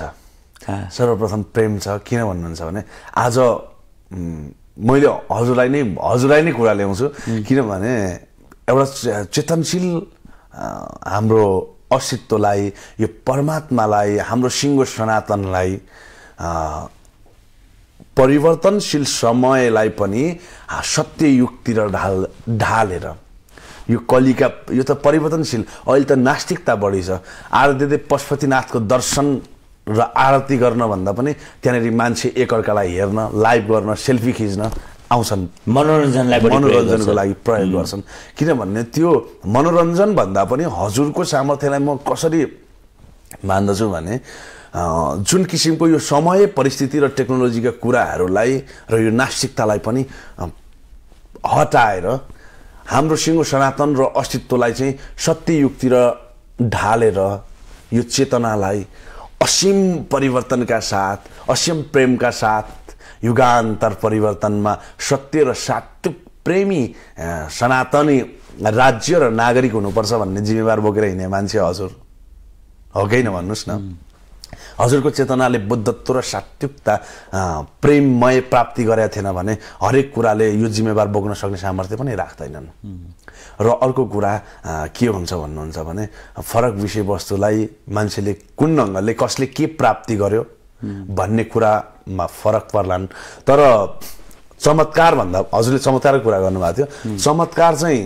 सर्वप्रथम प्रेम छ किन भन्नुहुन्छ भने आज मैले हजुरलाई नै हजुरलाई नै कुरा ल्याउँछु किनभने एउटा चेतनशील हाम्रो अस्तित्वलाई यो परमात्मालाई हाम्रो सिङ्गो सनातनलाई परिवर्तनशील समयलाई पनि सत्य सत्ययुगतिर ढाल ढालेर यो कलिका यो त परिवर्तनशील अहिले त नास्तिकता बढी छ आराध्य पशुपतिनाथको दर्शन र आरती गर्न भन्दा पनि त्यहाँनिर मान्छे एकअर्कालाई हेर्न लाइभ गर्न सेल्फी खिच्न आउँछन् मनोरञ्जनलाई मनोरञ्जनको लागि प्रयोग गर्छन् किनभने त्यो मनोरञ्जन भन्दा पनि हजुरको सामर्थ्यलाई म कसरी मान्दछु भने जुन किसिमको यो समय परिस्थिति र टेक्नोलोजीका कुराहरूलाई र यो नास्तिकतालाई पनि हटाएर हाम्रो सिङ्गो सनातन र अस्तित्वलाई चाहिँ सत्य सत्ययुक्तिर ढालेर यो चेतनालाई असीम परिवर्तनका साथ असीम प्रेमका साथ युगान्तर परिवर्तनमा सत्य र सात्विक प्रेमी सनातनी राज्य र नागरिक हुनुपर्छ भन्ने जिम्मेवार बोकेर हिँड्ने मान्छे हजुर हो कि न भन्नुहोस् न हजुरको चेतनाले बुद्धत्व र सात्युकता प्रेममय प्राप्ति गरेका थिएन भने हरेक कुराले यो जिम्मेवार बोक्न सक्ने सामर्थ्य पनि राख्दैनन् र अर्को कुरा के हुन्छ भन्नुहुन्छ भने फरक विषयवस्तुलाई मान्छेले कुन ढङ्गले कसले के प्राप्ति गर्यो भन्ने कुरामा फरक पर्लान् तर चमत्कार भन्दा हजुरले चमत्कारको कुरा गर्नुभएको थियो चमत्कार चाहिँ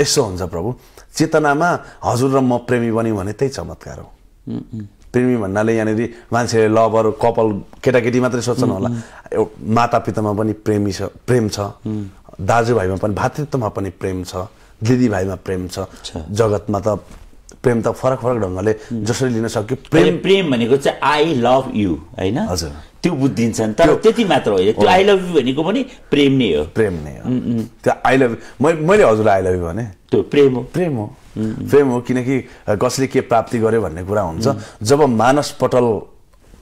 यसो हुन्छ प्रभु चेतनामा हजुर र म प्रेमी बन्यो भने त्यही चमत्कार हो प्रेमी भन्नाले यहाँनिर मान्छेले लभर कपाल केटाकेटी मात्रै सोध्छन् होला माता पितामा पनि प्रेमी छ प्रेम छ दाजुभाइमा पनि भातृत्वमा पनि प्रेम छ दिदीभाइमा प्रेम छ जगतमा त प्रेम त फरक फरक ढङ्गले जसरी लिन सक्यो प्रेम
प्रेम भनेको चाहिँ आई लभ यु होइन हजुर त्यो बुझिदिन्छन् तर त्यति मात्र होइन त्यो आई लभ यु भनेको पनि प्रेम नै हो प्रेम नै हो त्यो आई
लभ मैले हजुरलाई आई लभ यु भने त्यो प्रेम हो प्रेम हो Mm-hmm. फेम हो किनकि कसले के प्राप्ति गर्यो भन्ने कुरा हुन्छ mm-hmm. जब मानस पटल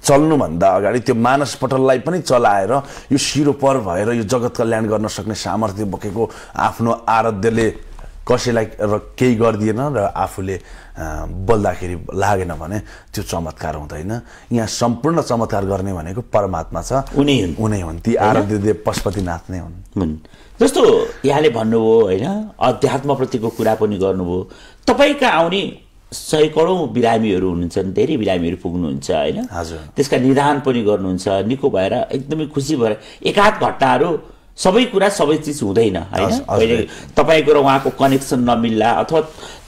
चल्नुभन्दा अगाडि त्यो मानस पटललाई पनि चलाएर यो शिरोपर भएर यो जगत कल्याण गर्न सक्ने सामर्थ्य बोकेको आफ्नो आराध्यले कसैलाई र केही गरिदिएन र आफूले बोल्दाखेरि लागेन भने त्यो चमत्कार हुँदैन यहाँ सम्पूर्ण चमत्कार गर्ने भनेको परमात्मा छ उनी हुन् उनी हुन् ती आराध्य देव पशुपतिनाथ नै हुन् जस्तो यहाँले
भन्नुभयो होइन अध्यात्मप्रतिको कुरा पनि गर्नुभयो तपाईँका आउने सयकडौँ बिरामीहरू हुनुहुन्छन् धेरै बिरामीहरू पुग्नुहुन्छ होइन हजुर त्यसका निदान पनि गर्नुहुन्छ निको भएर एकदमै खुसी भएर एकाध घटनाहरू सबै कुरा सबै चिज हुँदैन होइन अहिले तपाईँको र उहाँको कनेक्सन नमिल्ला अथवा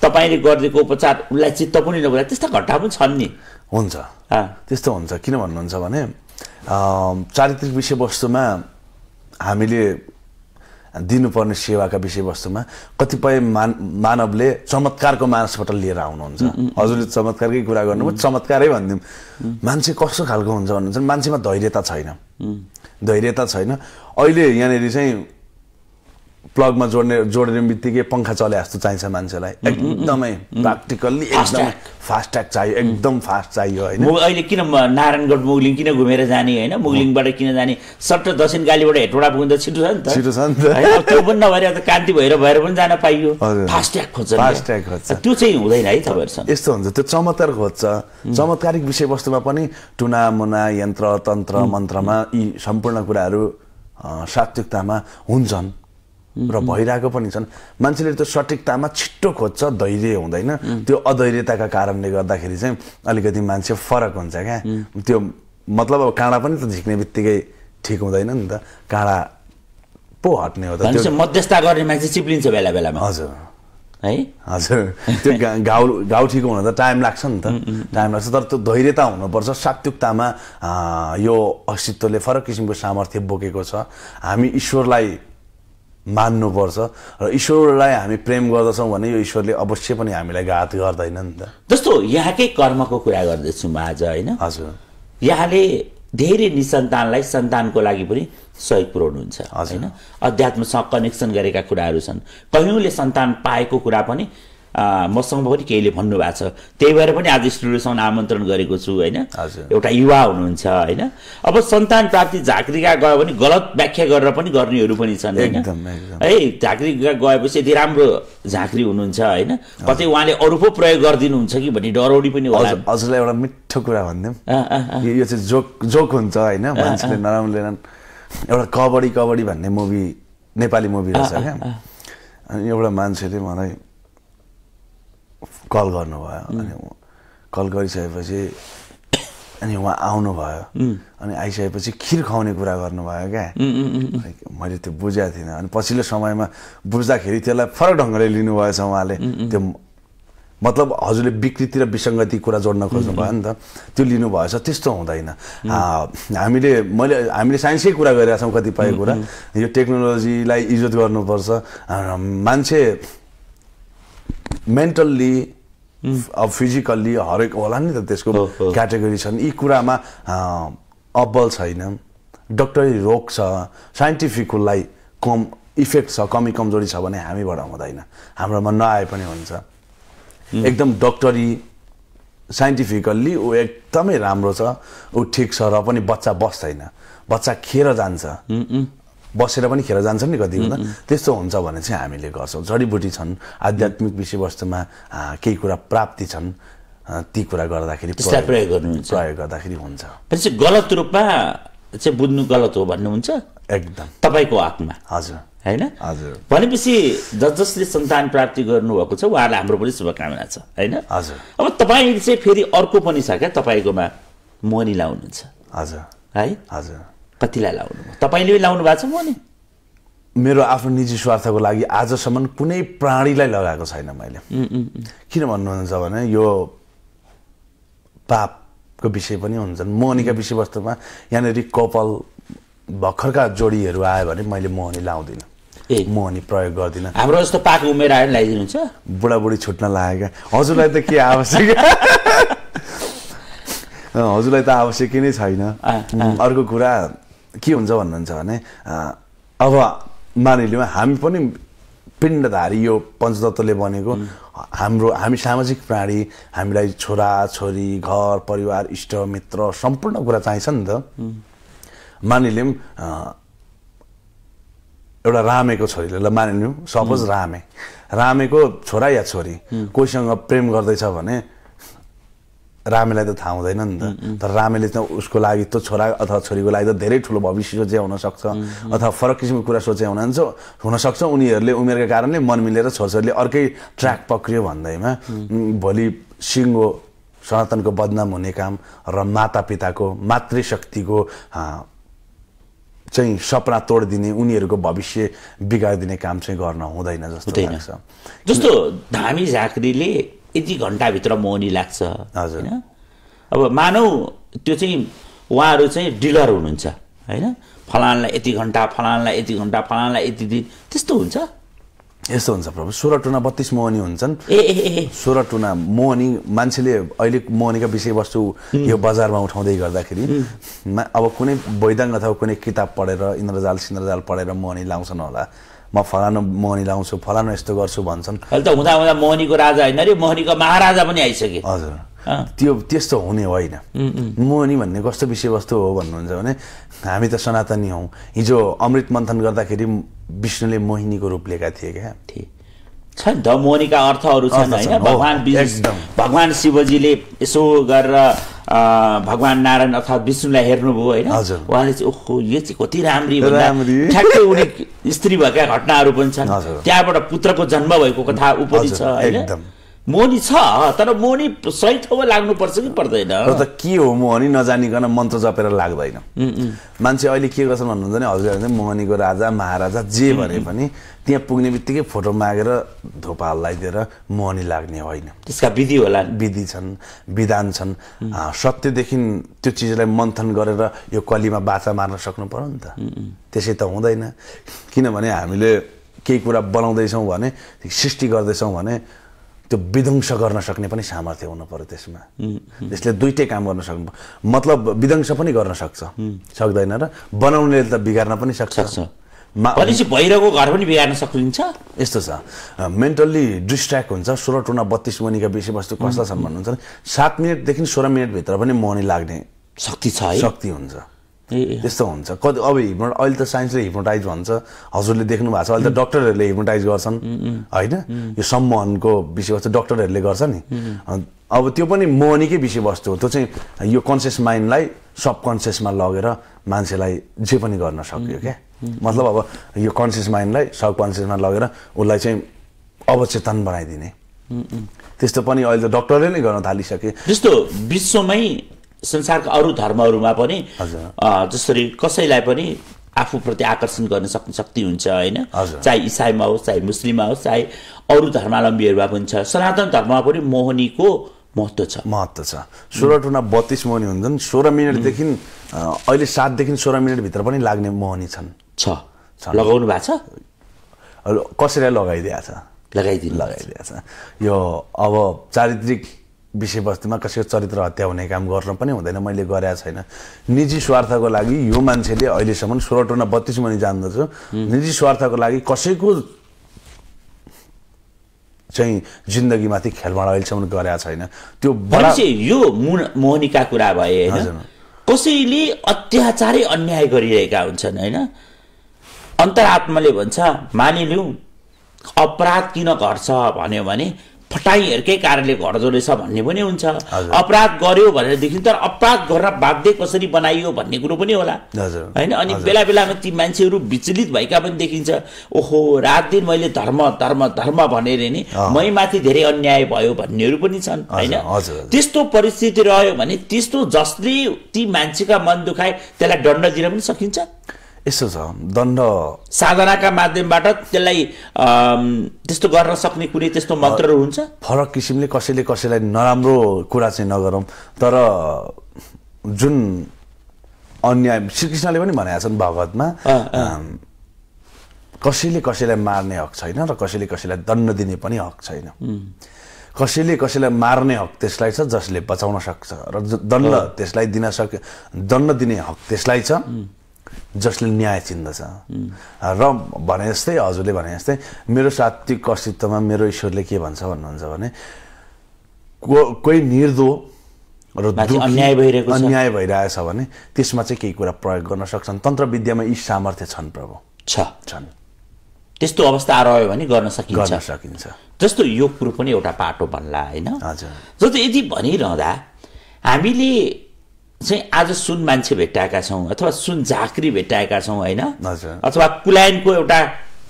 तपाईँले गरिदिएको उपचार उसलाई चित्त पनि नबुला त्यस्ता घटना पनि छन् नि
हुन्छ त्यस्तो हुन्छ किन भन्नुहुन्छ भने चारित्रिक विषयवस्तुमा हामीले दिनुपर्ने सेवाका विषयवस्तुमा कतिपय मान मानवले चमत्कारको मानसबाट लिएर आउनुहुन्छ हजुरले चमत्कारकै कुरा गर्नुभयो चमत्कारै भनिदिउँ मान्छे कस्तो खालको हुन्छ भन्नुहुन्छ मान्छेमा धैर्यता छैन धैर्यता छैन अहिले यहाँनिर चाहिँ प्लगमा जोड्ने जोड्ने बित्तिकै पङ्खा चले जस्तो चाहिन्छ मान्छेलाई एकदमै प्र्याक्टिकल्ली एकदमै फास्ट्याग चाहियो एकदम फास्ट चाहियो होइन
अहिले किन नारायणगढ मुगलिङ किन घुमेर जाने होइन मुगलिङबाट किन जाने सट्ट दक्षिण गालीबाट हेटोडा पुग्दा छिटो छ नि त छिटो छ नि त त्यो पनि नभएर त कान्ति भएर भएर पनि जान पाइयो
फास्ट्याग खोज्छ फास्ट्याग खोज्छ त्यो चाहिँ हुँदैन है तपाईँहरूसँग यस्तो हुन्छ त्यो चमत्कार खोज्छ चमत्कारिक विषयवस्तुमा पनि टुना मुना यन्त्र तन्त्र मन्त्रमा यी सम्पूर्ण कुराहरू सात्विकतामा हुन्छन् र भइरहेको पनि छन् मान्छेले त्यो सठिकतामा छिट्टो खोज्छ धैर्य हुँदैन त्यो अधैर्यताका कारणले गर्दाखेरि चाहिँ अलिकति मान्छे फरक हुन्छ क्या त्यो मतलब अब काँडा पनि त झिक्ने बित्तिकै ठिक हुँदैन नि त काँडा पो हट्ने हो त
मध्यस्थता गर्ने मान्छे चिप्लिन्छ बेला बेलामा
हजुर है हजुर त्यो गाउँ गाउँ ठिक हुन त टाइम लाग्छ नि त टाइम लाग्छ तर त्यो धैर्यता हुनुपर्छ सात्विकतामा यो अस्तित्वले फरक किसिमको सामर्थ्य बोकेको छ हामी ईश्वरलाई मान्नुपर्छ र ईश्वरलाई हामी प्रेम गर्दछौँ भने यो ईश्वरले अवश्य पनि हामीलाई घात गर्दैन नि त जस्तो यहाँकै कर्मको कुरा गर्दैछु म आज होइन हजुर यहाँले धेरै
निसन्तानलाई सन्तानको लागि पनि सहयोग पुऱ्याउनुहुन्छ होइन अध्यात्मसँग कनेक्सन गरेका कुराहरू छन् कहिले सन्तान पाएको कुरा पनि मसँग पनि केहीले भन्नुभएको छ त्यही भएर पनि आज स्टुडियोसँग आमन्त्रण गरेको छु होइन एउटा युवा हुनुहुन्छ होइन अब सन्तान प्राप्ति झाँक्रीका गयो भने गलत व्याख्या गरेर पनि गर्नेहरू पनि छन् है झाँक्रीका गएपछि यति राम्रो झाँक्री हुनुहुन्छ होइन कतै उहाँले अरू पो प्रयोग गरिदिनुहुन्छ कि भन्ने डरौडी पनि होला
हजुरलाई एउटा मिठो कुरा भनिदिउँ यो चाहिँ जोक जोक हुन्छ होइन मान्छेले नराम्रो एउटा कबड्डी कबड्डी भन्ने मुभी नेपाली मुभी रहेछ क्या अनि एउटा मान्छेले मलाई कल गर्नुभयो अनि कल गरिसकेपछि अनि उहाँ आउनुभयो अनि आइसकेपछि खिर खुवाउने कुरा गर्नुभयो क्या मैले त्यो बुझेको थिइनँ अनि पछिल्लो समयमा बुझ्दाखेरि त्यसलाई फरक ढङ्गले लिनुभएछ उहाँले त्यो मतलब हजुरले विकृति र विसङ्गति कुरा जोड्न खोज्नुभयो नि त त्यो लिनुभएछ त्यस्तो हुँदैन हामीले मैले हामीले साइन्सकै कुरा छौँ कतिपय कुरा यो टेक्नोलोजीलाई इज्जत गर्नुपर्छ मान्छे मेन्टल्ली अब फिजिकल्ली हरेक होला नि त त्यसको क्याटेगोरी oh, oh. छन् यी कुरामा uh, अब्बल छैन डक्टरी रोग छ साइन्टिफिकलाई कम इफेक्ट छ कमी कमजोरी छ भने हामीबाट हुँदैन हाम्रोमा नआए पनि हुन्छ hmm. एकदम डक्टरी साइन्टिफिकल्ली ऊ एकदमै राम्रो छ ऊ ठिक छ र पनि बच्चा बस्दैन बच्चा खेर जान्छ hmm, hmm. बसेर पनि खेर जान्छन् नि कति हुँदा त्यस्तो हुन्छ भने चाहिँ हामीले गर्छौँ जडीबुटी छन् आध्यात्मिक विषयवस्तुमा केही कुरा प्राप्ति छन् ती कुरा गर्दाखेरि प्रयोग प्रयोग गर्दाखेरि हुन्छ
भनेपछि गलत रूपमा चाहिँ बुझ्नु गलत हो भन्नुहुन्छ एकदम तपाईँको हकमा हजुर होइन हजुर भनेपछि ज जसले सन्तान प्राप्ति गर्नुभएको छ उहाँलाई हाम्रो पनि शुभकामना छ होइन हजुर अब तपाईँ चाहिँ फेरि अर्को पनि छ क्या तपाईँकोमा मोनी लाउनुहुन्छ हजुर है हजुर
कतिलाई लाउनु तपाईँले लाउनु भएको छ नि मेरो आफ्नो निजी स्वार्थको लागि आजसम्म कुनै प्राणीलाई लगाएको छैन मैले किन भन्नुहुन्छ भने यो पापको विषय पनि हुन्छ मोहनीका विषयवस्तुमा यहाँनिर कपाल भर्खरका जोडीहरू आयो भने मैले मोहनी लाउँदिनँ ए मोहनी प्रयोग गर्दिनँ हाम्रो जस्तो पाक उमेर आएर लगाइदिनुहुन्छ बुढाबुढी छुट्न लागेका हजुरलाई त के आवश्यक हजुरलाई त आवश्यक नै छैन अर्को कुरा के हुन्छ भन्नुहुन्छ भने अब मानिलिउँ हामी पनि पिण्डधारी यो पञ्चतत्त्वले बनेको हाम्रो हामी सामाजिक प्राणी हामीलाई छोरा छोरी घर परिवार इष्ट मित्र सम्पूर्ण कुरा चाहिन्छ नि त मानिलिउँ एउटा रामेको छोरीले ल मानिलिउँ सपोज रामे रामेको छोरा या छोरी कोहीसँग प्रेम गर्दैछ भने रामेलाई त थाहा हुँदैन नि त तर रामेले त उसको लागि त्यो छोरा अथवा छोरीको लागि त धेरै ठुलो भविष्य सोचे हुनसक्छ अथवा फरक किसिमको कुरा सोचे हुन हुनसक्छ उनीहरूले उमेरको कारणले मन मिलेर छोरछोरीले अर्कै ट्र्याक पक्रियो भन्दैमा भोलि सिङ्गो सनातनको बदनाम हुने काम र मातापिताको मातृशक्तिको चाहिँ सपना तोडिदिने उनीहरूको भविष्य बिगारिदिने काम चाहिँ गर्न हुँदैन जस्तो लाग्छ
जस्तो धामी झाँक्रीले यति घन्टाभित्र मोहनी लाग्छ होइन अब मानौ त्यो चाहिँ उहाँहरू चाहिँ डिलर हुनुहुन्छ होइन फलानलाई यति घन्टा फलानलाई यति घन्टा फलानलाई यति दिन त्यस्तो हुन्छ
यस्तो हुन्छ प्रभु सोह्र टुना बत्तिस मोहनी हुन्छन् ए ए ए सोह्र टुना मोहनी मान्छेले अहिले मोहनीका विषयवस्तु यो बजारमा उठाउँदै गर्दाखेरि अब कुनै वैदाङ अथवा कुनै किताब पढेर इन्द्रजाल सिन्द्रजाल पढेर मोहनी लाउँछन् होला म फलानु मोहनी लाउँछु फलानु यस्तो गर्छु भन्छन्
अहिले त हुँदा हुँदा मोहनीको राजा होइन अरे मोहनीको महाराजा पनि आइसके
हजुर त्यो त्यस्तो हुने होइन मोहनी भन्ने कस्तो विषयवस्तु हो भन्नुहुन्छ भने हामी त सनातनी हौँ हिजो अमृत मन्थन गर्दाखेरि विष्णुले मोहिनीको रूप लिएका थिए क्या
छ नि त अर्थहरू छन् होइन भगवान
भगवान् शिवजीले
यसो गरेर भगवान नारायण अर्थात् विष्णुलाई हेर्नुभयो होइन उहाँले चाहिँ ओहो यो चाहिँ कति राम्री ठ्याक्कै उनी स्त्री भएका घटनाहरू पनि छन् त्यहाँबाट पुत्रको जन्म भएको कथा उपरि छ होइन मोनी छ तर मोनी सही ठाउँमा लाग्नुपर्छ कि पर्दैन र त
के हो मोहनी नजानिकन मन्त्र जपेर लाग्दैन मान्छे अहिले के गर्छन् भन्नुहुन्छ भने हजुर मोहनीको राजा महाराजा जे भने पनि त्यहाँ पुग्ने बित्तिकै फोटो मागेर धोपा हल्लाइदिएर मोहनी लाग्ने होइन त्यसका विधि होला विधि छन् विधान छन् सत्यदेखि त्यो चिजलाई मन्थन गरेर यो कलीमा बाचा मार्न सक्नु पर्यो नि त त्यसै त हुँदैन किनभने हामीले केही कुरा बनाउँदैछौँ भने सृष्टि गर्दैछौँ भने त्यो विध्वंस गर्न सक्ने पनि सामर्थ्य हुनु पऱ्यो त्यसमा त्यसले दुइटै काम गर्न सक्नु मतलब विध्वंस पनि गर्न सक्छ सक्दैन र बनाउनेले त बिगार्न पनि सक्छ भइरहेको घर पनि बिगार्न सकिन्छ यस्तो छ मेन्टल्ली डिस्ट्र्याक्ट हुन्छ सोह्र टुना बत्तिस मुनिका विषयवस्तु कस्ता छन् भन्नुहुन्छ सात मिनटदेखि सोह्र मिनटभित्र पनि मनी लाग्ने शक्ति छ शक्ति हुन्छ त्यस्तो हुन्छ कति अब हिमो अहिले त साइन्सले हिमोटाइज भन्छ हजुरले देख्नु भएको छ अहिले त डक्टरहरूले हिमोटाइज गर्छन् होइन यो सम्मोहनको विषयवस्तु डक्टरहरूले गर्छ नि अब त्यो पनि मोहनीकै विषयवस्तु हो त्यो चाहिँ यो कन्सियस माइन्डलाई सबकन्सियसमा लगेर मान्छेलाई जे पनि गर्न सक्यो क्या मतलब अब यो कन्सियस माइन्डलाई सब कन्सियसमा लगेर उसलाई चाहिँ अवचेतन बनाइदिने त्यस्तो पनि अहिले त डक्टरले नै गर्न थालिसके जस्तो विश्वमै संसारका अरू धर्महरूमा पनि जसरी
कसैलाई पनि आफूप्रति आकर्षण गर्न सक्ने शक्ति हुन्छ होइन चाहे इसाईमा होस् चाहे मुस्लिममा
होस् चाहे अरू धर्मावलम्बीहरूमा
पनि छ सनातन धर्ममा पनि मोहनीको महत्त्व
छ महत्त्व छ सोह्र टुना बत्तिस मोहनी हुन्छन् सोह्र मिनटदेखि अहिले सातदेखि सोह्र मिनटभित्र पनि लाग्ने मोहनी छन् छ लगाउनु भएको छ कसैलाई लगाइदिएको छ लगाइदिनु लगाइदिएको छ यो अब चारित्रिक विषयवस्तुमा कसैको चरित्र हत्या हुने काम गर्न पनि हुँदैन मैले गरेका छैन निजी स्वार्थको लागि यो मान्छेले अहिलेसम्म सोह्रवटा बत्तिस मैले जान्दछु निजी स्वार्थको लागि कसैको चाहिँ जिन्दगीमाथि खेलवाड अहिलेसम्म गरेका छैन त्यो यो मुन मोहनिका कुरा भए कसैले अत्याचारै
अन्याय गरिरहेका हुन्छन् होइन अन्तरात्माले भन्छ मानिलिउँ अपराध किन घट्छ भन्यो भने फटाइहरूकै कारणले घट्दो रहेछ भन्ने पनि हुन्छ अपराध गर्यो भनेरदेखि तर अपराध गर्न बाध्य कसरी बनाइयो भन्ने कुरो पनि होला होइन अनि बेला बेलामा ती मान्छेहरू विचलित भएका पनि देखिन्छ ओहो रात दिन मैले धर्म धर्म धर्म भनेर नि मैमाथि धेरै अन्याय भयो भन्नेहरू पनि छन् होइन त्यस्तो परिस्थिति रह्यो भने त्यस्तो जसले ती मान्छेका मन दुखाए त्यसलाई दण्ड दिन पनि सकिन्छ यसो छ दण्ड साधनाका माध्यमबाट त्यसलाई त्यस्तो गर्न सक्ने कुनै त्यस्तो मन्त्रहरू
हुन्छ फरक किसिमले कसैले कसैलाई नराम्रो कुरा चाहिँ नगरौँ तर जुन अन्याय श्रीकृष्णले पनि भनेका छन् भगवतमा कसैले कसैलाई मार्ने हक छैन र कसैले कसैलाई दण्ड दिने पनि हक छैन कसैले कसैलाई मार्ने हक त्यसलाई छ जसले बचाउन सक्छ र दण्ड त्यसलाई दिन सके दण्ड दिने हक त्यसलाई छ जसले न्याय चिन्दछ र भने जस्तै हजुरले भने जस्तै मेरो सात्विक अस्तित्वमा मेरो ईश्वरले के भन्छ भन्नुहुन्छ भने को कोही निर्दो र अन्याय भइरहेको अन्याय भइरहेछ भने त्यसमा चाहिँ केही कुरा प्रयोग गर्न सक्छन् तन्त्रविद्यामा यी सामर्थ्य छन् प्रभु छ छन् त्यस्तो
अवस्था रह्यो भने गर्न सकिन्छ सकिन्छ जस्तो यो कुरो पनि एउटा पाटो भन्ला होइन हजुर जस्तो यदि भनिरहँदा हामीले चाहिँ आज सुन मान्छे भेट्टाएका छौँ अथवा सुन झाँक्री भेट्टाएका छौँ होइन
अथवा
कुलायनको एउटा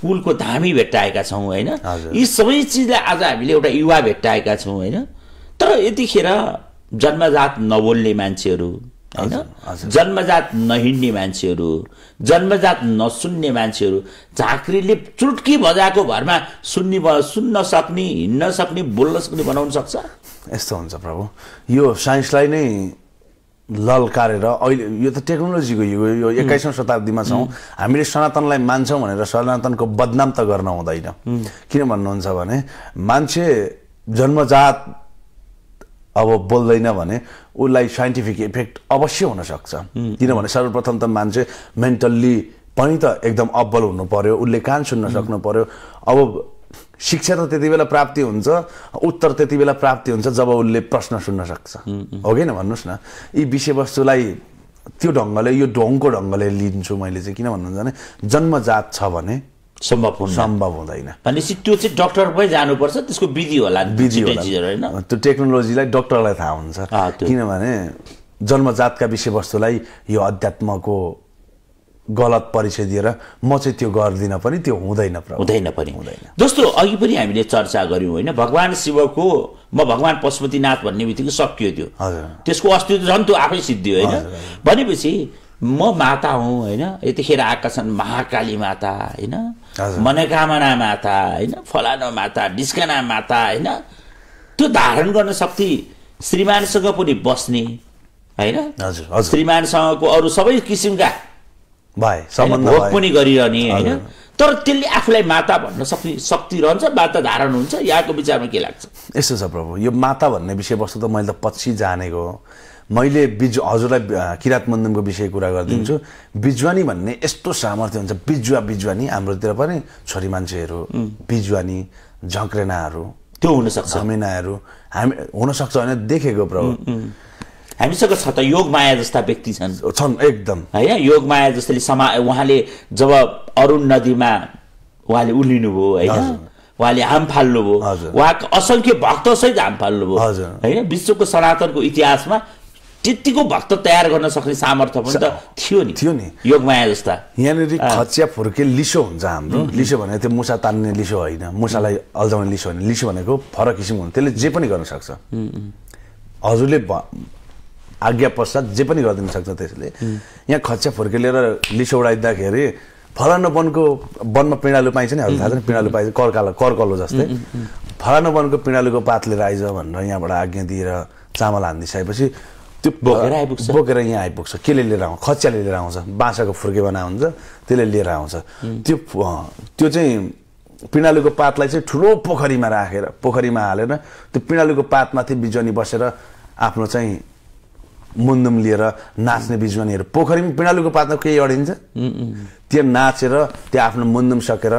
कुलको धामी भेट्टाएका छौँ होइन यी सबै चिजलाई आज हामीले एउटा युवा भेट्टाएका छौँ होइन तर यतिखेर जन्मजात नबोल्ने मान्छेहरू होइन जन्मजात नहिँड्ने मान्छेहरू जन्मजात नसुन्ने मान्छेहरू झाँक्रीले चुटकी बजाएको भरमा
सुन्ने सुन्न सक्ने हिँड्न सक्ने बोल्न सक्ने बनाउन सक्छ यस्तो हुन्छ प्रभु यो साइन्सलाई नै ललकारेर अहिले यो त टेक्नोलोजीको युग यो एक्काइसौँ शताब्दीमा छौँ हामीले सनातनलाई मान्छौँ भनेर सनातनको बदनाम त गर्न हुँदैन किन भन्नुहुन्छ भने मान्छे जन्मजात अब बोल्दैन भने उसलाई साइन्टिफिक इफेक्ट अवश्य हुनसक्छ किनभने सर्वप्रथम त मान्छे मेन्टल्ली पनि त एकदम अब्बल हुनु पर्यो उसले कान सुन्न सक्नु पर्यो अब शिक्षा त त्यति बेला प्राप्ति हुन्छ उत्तर त्यति बेला प्राप्ति हुन्छ जब उसले प्रश्न सुन्न सक्छ हो कि भन्नुहोस् न यी विषयवस्तुलाई त्यो ढङ्गले यो ढोङको ढङ्गले लिन्छु मैले चाहिँ किन भन्नुहुन्छ भने जन्मजात छ भने सम्भव सम्भव हुँदैन भनेपछि त्यो चाहिँ डक्टर पनि जानुपर्छ त्यसको विधि होला विधि होला होइन त्यो टेक्नोलोजीलाई डक्टरलाई थाहा हुन्छ किनभने जन्मजातका विषयवस्तुलाई यो अध्यात्मको गलत परिचय दिएर म चाहिँ त्यो गर्दिनँ पनि त्यो हुँदैन हुँदैन पनि हुँदैन
जस्तो अघि पनि हामीले चर्चा गऱ्यौँ होइन भगवान् शिवको म भगवान् पशुपतिनाथ भन्ने बित्तिकै सकियो त्यो त्यसको अस्तित्व झन् त्यो आफै सिद्धियो होइन भनेपछि म माता हुँ होइन यतिखेर आएका छन् महाकाली माता होइन मनोकामना माता होइन फलाना माता डिस्कना माता होइन त्यो धारण गर्न शक्ति श्रीमानसँग पनि बस्ने होइन श्रीमानसँगको अरू सबै किसिमका
भए सम्बन्ध भोग पनि गरिरहने होइन
तर त्यसले आफूलाई माता भन्न सक्ने शक्ति रहन्छ माता धारण हुन्छ यहाँको विचारमा के लाग्छ
यस्तो छ प्रभु यो माता भन्ने विषयवस्तु त मैले त पछि जानेको मैले बिजु हजुरलाई किरात मन्दमको विषय कुरा गरिदिन्छु बिजुवानी भन्ने यस्तो सामर्थ्य हुन्छ बिजुवा बिजुवानी हाम्रोतिर पनि छोरी मान्छेहरू बिजुवानी झक्रेनाहरू त्यो हुनसक्छ झमेनाहरू हामी हुनसक्छ भने देखेको प्रभु हामीसँग छ त योग माया जस्ता व्यक्ति छन् छन् एकदम होइन योगमाया
जस्तै समा उहाँले जब अरुण नदीमा उहाँले उल्लिनुभयो होइन उहाँले हाम फाल्नुभयो उहाँको असङ्ख्य भक्तसहित हाम फाल्नुभयो होइन विश्वको सनातनको इतिहासमा त्यतिको भक्त तयार गर्न सक्ने सामर्थ्य पनि त थियो नि थियो नि योगमाया जस्ता
यहाँनिर खचिया फुर्के लिसो हुन्छ हाम्रो लिसो भनेको त्यो मुसा तान्ने लिसो होइन मुसालाई अल्झाउने लिसो होइन लिसो भनेको फरक किसिम हुन्छ त्यसले जे पनि गर्न सक्छ हजुरले आज्ञा पश्चात जे पनि गरिदिन सक्छ त्यसले यहाँ खच्चा फुर्केलेर लिसो उडाइदिँदाखेरि फलानु वनको वनमा पिँडालु पाइन्छ नि हजुर थाहा छ नि पिँडालु पाइन्छ कर्कालो कर्कलो जस्तै फलानु वनको पिँडालुको पात लिएर आइज भनेर यहाँबाट आज्ञा दिएर चामल हानिदिइसकेपछि त्यो बोकेर आइपुग्छ बोकेर यहाँ आइपुग्छ केले लिएर आउँछ खच्याले लिएर आउँछ बाँसको फुर्के बना हुन्छ त्यसले लिएर आउँछ त्यो त्यो चाहिँ पिँडालुको पातलाई चाहिँ ठुलो पोखरीमा राखेर पोखरीमा हालेर त्यो पिँडालुको पातमाथि बिजनी बसेर आफ्नो चाहिँ मुन्दुम लिएर नाच्ने बिजुवानीहरू पनि पिँडालुको पातमा केही अडिन्छ त्यहाँ नाचेर त्यहाँ आफ्नो मुन्दुम सकेर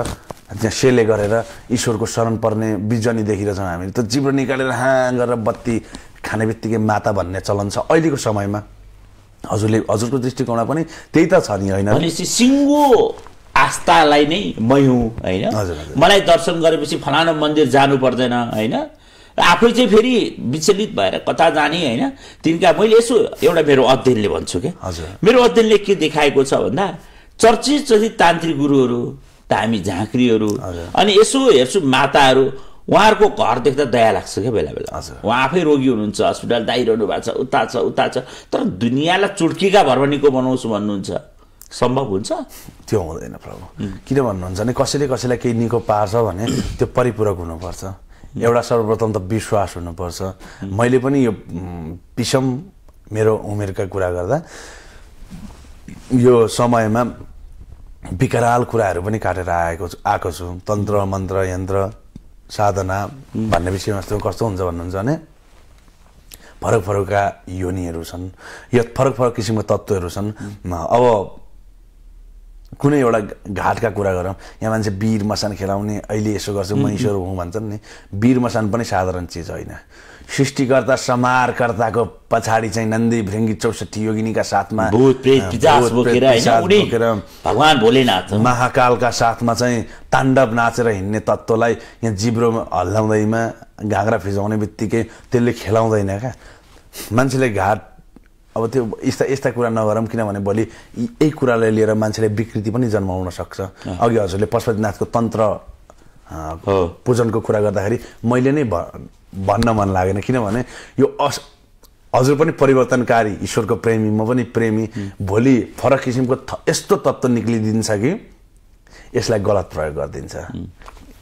त्यहाँ सेले गरेर ईश्वरको शरण पर्ने बिजुवानी देखिरहेछौँ हामीले त्यो जिब्रो निकालेर हाँग गरेर बत्ती खाने बित्तिकै माता भन्ने चलन छ अहिलेको समयमा हजुरले हजुरको दृष्टिकोणमा पनि त्यही त छ नि होइन सिङ्गो आस्थालाई नै मै हुँ होइन मलाई दर्शन
गरेपछि फलाना मन्दिर जानु पर्दैन होइन र आफै चाहिँ फेरि विचलित भएर कता जाने होइन तिनका मैले यसो एउटा मेरो अध्ययनले भन्छु क्या मेरो अध्ययनले के देखाएको छ भन्दा चर्चित चर्चित तान्त्रिक गुरुहरू धामी झाँक्रीहरू अनि यसो हेर्छु माताहरू उहाँहरूको घर देख्दा दया लाग्छ क्या बेला बेला उहाँ आफै रोगी हुनुहुन्छ हस्पिटल दाइरहनु भएको छ उता छ उता छ तर दुनियाँलाई चुड्कीका भरभनीको बनाउँछु भन्नुहुन्छ
सम्भव हुन्छ त्यो हुँदैन प्रभु किन भन्नुहुन्छ भने कसैले कसैलाई केही निको पार्छ भने त्यो परिपूरक हुनुपर्छ एउटा सर्वप्रथम त विश्वास हुनुपर्छ मैले पनि यो विषम मेरो उमेरका कुरा गर्दा यो समयमा विकराल कुराहरू पनि काटेर आएको आएको छु तन्त्र मन्त्र यन्त्र साधना भन्ने विषयमा कस्तो हुन्छ भन्नुहुन्छ भने फरक फरकका योनिहरू छन् यो फरक फरक किसिमका तत्त्वहरू छन् अब कुनै एउटा घाटका कुरा गरौँ यहाँ मान्छे बिर मसान खेलाउने अहिले यसो गर्छु म हुँ भन्छन् नि वीर मसान पनि साधारण चिज होइन सृष्टिकर्ता समारकर्ताको पछाडि चाहिँ नन्दी भृङ्गी चौसठी योगिनीका साथमा भगवान् भोलेनाथ महाकालका साथमा चाहिँ ताण्डव नाचेर हिँड्ने तत्त्वलाई यहाँ जिब्रो हल्लाउँदैमा घाँग्रा फिजाउने बित्तिकै त्यसले खेलाउँदैन क्या मान्छेले घाट अब त्यो यस्ता यस्ता कुरा नगरौँ किनभने भोलि यही कुरालाई लिएर मान्छेले विकृति पनि जन्माउन सक्छ अघि हजुरले पशुपतिनाथको तन्त्र पूजनको कुरा गर्दाखेरि मैले नै भन्न मन लागेन किनभने यो अस हजुर पनि परिवर्तनकारी ईश्वरको प्रेमी म पनि प्रेमी भोलि फरक किसिमको यस्तो तत्त्व निक्लिदिन्छ कि यसलाई गलत प्रयोग गरिदिन्छ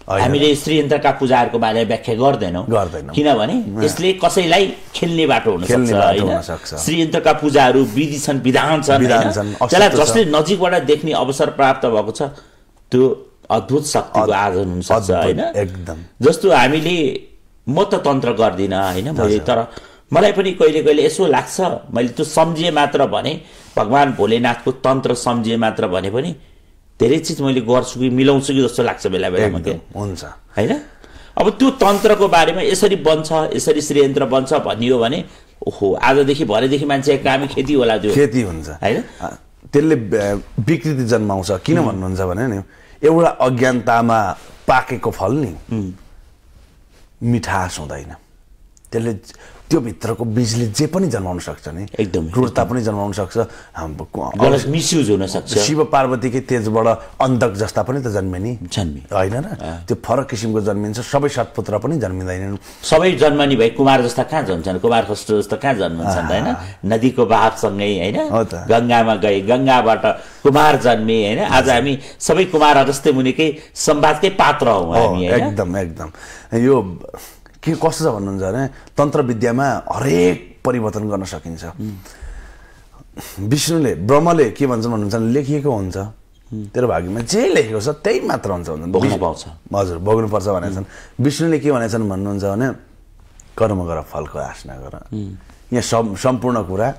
हामीले
श्री यन्त्रका पूजाहरूको बारेमा व्याख्या गर्दैनौँ गर्दैनौँ किनभने यसले कसैलाई खेल्ने बाटो हुनसक्छ श्री यन्त्रका पूजाहरू विधि छन् विधान छन् त्यसलाई जसले नजिकबाट देख्ने अवसर प्राप्त भएको छ त्यो अद्भुत शक्तिको आर्जन सक्छ होइन एकदम जस्तो हामीले म त तन्त्र गर्दिनँ होइन मैले तर मलाई पनि कहिले कहिले यसो लाग्छ मैले त्यो सम्झिए मात्र भने भगवान् भोलेनाथको तन्त्र सम्झिए मात्र भने पनि धेरै चिज मैले गर्छु कि मिलाउँछु कि जस्तो लाग्छ बेला बेलामा त्यो हुन्छ होइन अब त्यो तन्त्रको बारेमा यसरी बन्छ यसरी श्रीयन्त्र बन्छ भनियो भने ओहो आजदेखि भरेदेखि मान्छे कामी खेती होला त्यो खेती हुन्छ
होइन त्यसले विकृति जन्माउँछ किन भन्नुहुन्छ भने नि एउटा अज्ञानतामा पाकेको फल नि मिठास हुँदैन त्यसले त्योभित्रको बिजले जे पनि जन्माउन सक्छ नि एकदम क्रूरता पनि जन्माउन सक्छ मिसयुज हुन सक्छ शिव पार्वतीकै तेजबाट अन्धक जस्ता पनि त जन्मे नि जन्मे होइन र त्यो फरक किसिमको जन्मिन्छ सबै सतपुत्र पनि जन्मिँदैनन् सबै जन्मनी भए कुमार जस्ता कहाँ जन्छन् कुमार खस्टो
जस्तो कहाँ जन्मन्छन् होइन नदीको बाहसँगै होइन गङ्गामा गए गङ्गाबाट कुमार जन्मे होइन आज हामी सबै कुमार जस्तै मुनिकै संवादकै पात्र हौँ
एकदम एकदम यो के कस्तो छ भन्नुहुन्छ भने विद्यामा हरेक परिवर्तन गर्न सकिन्छ विष्णुले ब्रह्मले के भन्छन् भन्नुहुन्छ भने लेखिएको हुन्छ तेरो भाग्यमा जे लेखेको छ त्यही मात्र हुन्छ भोग्नु पाउँछ हजुर भोग्नुपर्छ भनेका छन् विष्णुले के भनेछन् भन्नुहुन्छ भने कर्म गर फलको आसना गर यहाँ सम्पूर्ण कुरा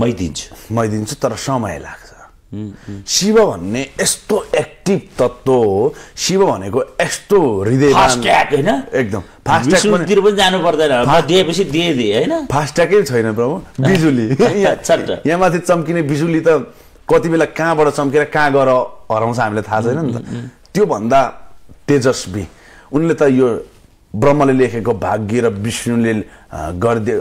मै दिन्छु मै दिन्छु तर समय लाग्छ शिव भन्ने यस्तो एक्टिभ तत्त्व हो शिव भनेको यस्तो हृदय एकदम फास्ट्यागतिर
पनि जानु पर्दैन
दिएपछि दिए दिए होइन फास्ट्यागै छैन प्रभु बिजुली यहाँ माथि चम्किने बिजुली त कति बेला कहाँबाट चम्केर कहाँ गएर हराउँछ हामीलाई थाहा छैन नि त त्योभन्दा तेजस्वी उनले त यो ब्रह्मले लेखेको भाग्य र विष्णुले गरिदियो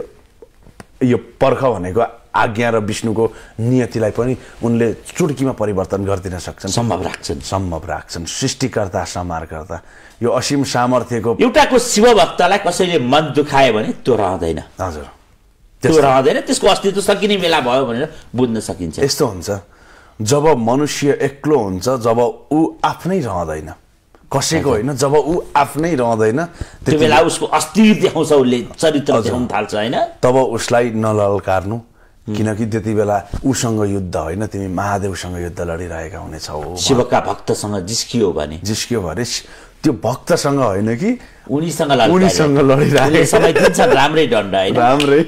यो पर्ख भनेको आज्ञा र विष्णुको नियतिलाई पनि उनले चुड्कीमा परिवर्तन गरिदिन सक्छन् सम्भव राख्छन् सम्भव राख्छन् सृष्टिकर्ता समारकर्ता यो असीम सामर्थ्यको एउटाको शिवभक्तलाई कसैले मन दुखायो भने त्यो रहँदैन हजुर त्यो रहँदैन त्यसको अस्तित्व सकिने बेला भयो भनेर बुझ्न सकिन्छ यस्तो हुन्छ जब मनुष्य एक्लो हुन्छ जब ऊ आफ्नै रहँदैन कसैको होइन जब ऊ आफ्नै रहँदैन त्यो बेला उसको अस्तित्व देखाउँछ उसले चरित्र देखाउनु थाल्छ होइन तब उसलाई नललकार्नु किनकि त्यति बेला उसँग युद्ध होइन तिमी महादेवसँग युद्ध लडिरहेका हुनेछौ शिवका भक्तसँग जिस्कियो भने जिस्कियो भने त्यो भक्तसँग होइन कि उनीसँग उनीसँग राम्रै दण्ड राम्रै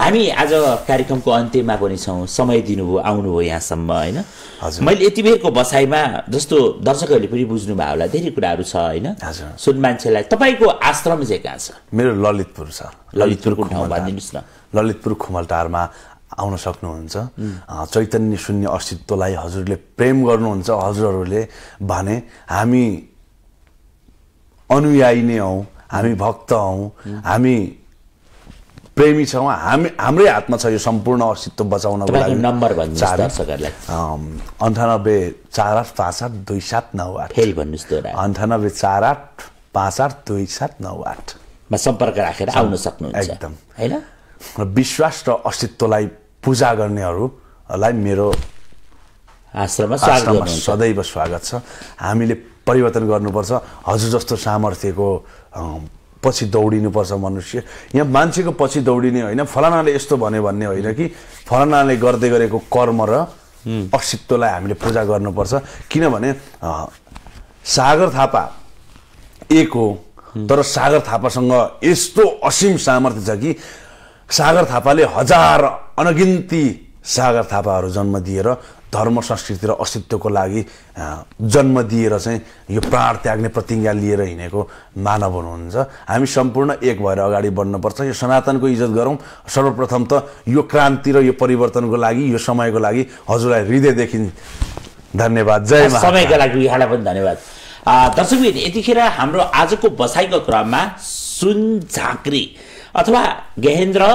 हामी आज कार्यक्रमको अन्त्यमा पनि छौँ समय दिनुभयो आउनुभयो यहाँसम्म होइन हजुर मैले यति बेरको बसाइमा जस्तो दर्शकहरूले पनि बुझ्नुभयो होला धेरै कुराहरू छ होइन सुन मान्छेलाई तपाईँको आश्रम चाहिँ कहाँ छ
मेरो ललितपुर छ ललितपुरको ठाउँ भनिदिनुहोस् न ललितपुर खुमलटारमा आउन सक्नुहुन्छ चैतन्य शून्य अस्तित्वलाई हजुरले प्रेम गर्नुहुन्छ हजुरहरूले भने हामी अनुयायी नै हौँ हामी भक्त हौ हामी प्रेमी छौँ हामी हाम्रै हातमा छ यो सम्पूर्ण अस्तित्व बचाउनको लागि नम्बर अन्ठानब्बे चार आठ पाँच आठ दुई सात नौ आठ फेरि भन्नुहोस् अन्ठानब्बे चार आठ पाँच आठ दुई सात नौ आठमा सम्पर्क राखेर आउन सक्नुहुन्छ एकदम होइन विश्वास र अस्तित्वलाई पूजा गर्नेहरूलाई मेरो आश्रममा आश्रममा सदैव स्वागत छ हामीले परिवर्तन गर्नुपर्छ हजुर जस्तो सामर्थ्यको पछि दौडिनुपर्छ मनुष्य यहाँ मान्छेको पछि दौडिने होइन फलानाले यस्तो भन्यो भन्ने होइन कि फलानाले गर्दै गरेको कर्म र अस्तित्वलाई हामीले पूजा गर्नुपर्छ किनभने सागर थापा एक हो तर सागर थापासँग यस्तो असीम सामर्थ्य छ कि सागर थापाले हजार अनगिन्ती सागर थापाहरू जन्म दिएर धर्म संस्कृति र अस्तित्वको लागि जन्म दिएर चाहिँ यो प्राण त्याग्ने प्रतिज्ञा लिएर हिँडेको मानव हुनुहुन्छ हामी सम्पूर्ण एक भएर अगाडि बढ्नुपर्छ यो सनातनको इज्जत गरौँ सर्वप्रथम त यो क्रान्ति र यो परिवर्तनको लागि यो समयको लागि हजुरलाई हृदयदेखि धन्यवाद जय समयको लागि
यहाँलाई पनि धन्यवाद दर्शकबिन यतिखेर हाम्रो आजको बसाइको क्रममा सुन झाँक्री अथवा गेहेन्द्र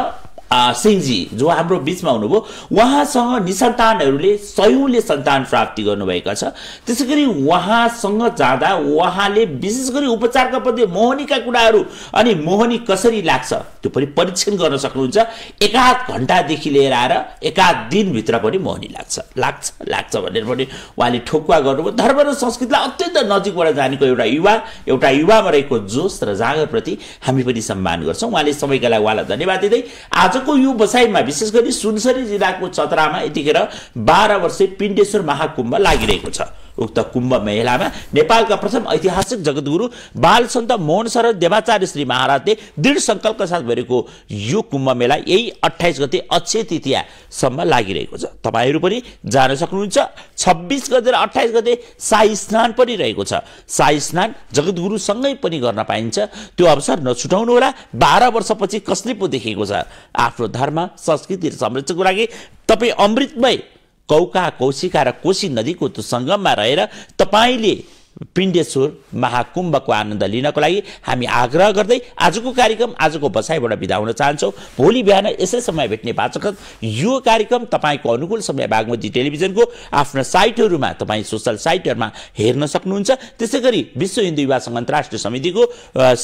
सिंहजी जो हाम्रो बिचमा हुनुभयो उहाँसँग निसन्तानहरूले सयौँले सन्तान प्राप्ति गर्नुभएका छ त्यसै गरी उहाँसँग जाँदा उहाँले विशेष गरी उपचारका प्रति मोहनीका कुराहरू अनि मोहनी कसरी लाग्छ त्यो पनि परीक्षण गर्न सक्नुहुन्छ एकाध घन्टादेखि लिएर आएर एकाध दिनभित्र पनि मोहनी लाग्छ लाग्छ लाग्छ भनेर पनि उहाँले ठोकुवा गर्नुभयो धर्म र संस्कृतिलाई अत्यन्त नजिकबाट जानेको एउटा युवा एउटा युवामा रहेको जोस र जाँगरप्रति हामी पनि सम्मान गर्छौँ उहाँले सबैका लागि उहाँलाई धन्यवाद दिँदै आज आजको यो बसाइमा विशेष गरी सुनसरी जिल्लाको चतरामा यतिखेर बाह्र वर्षे पिण्डेश्वर महाकुम्भ लागिरहेको छ उक्त कुम्भ मेलामा नेपालका प्रथम ऐतिहासिक जगद्गुरु बालसन्त मोहन सर देवाचार्य श्री महाराजले दृढ सङ्कल्पका साथ भएको यो कुम्भ मेला यही अठाइस गते अक्षय तृतीयासम्म लागिरहेको छ तपाईँहरू पनि जान सक्नुहुन्छ छब्बिस गते र अठाइस गते शाही स्नान पनि रहेको छ शाही स्नान जगद्गुरुसँगै पनि गर्न पाइन्छ त्यो अवसर नछुटाउनु होला बाह्र वर्षपछि कसले पो देखेको छ आफ्नो धर्म संस्कृति र संरक्षणको लागि तपाईँ अमृतमय कौका कौशिका र कोशी नदीको त्यो सङ्गममा रहेर तपाईँले पिण्डेश्वर महाकुम्भको आनन्द लिनको लागि हामी आग्रह गर्दै आजको कार्यक्रम आजको बसाइबाट बिदा हुन चाहन्छौँ भोलि बिहान यसै समय भेट्ने वाचकत यो कार्यक्रम तपाईँको अनुकूल समय बागमती टेलिभिजनको आफ्नो साइटहरूमा तपाईँ सोसल साइटहरूमा हेर्न सक्नुहुन्छ त्यसै गरी विश्व हिन्दू युवा सङ्घ अन्तर्राष्ट्रिय समितिको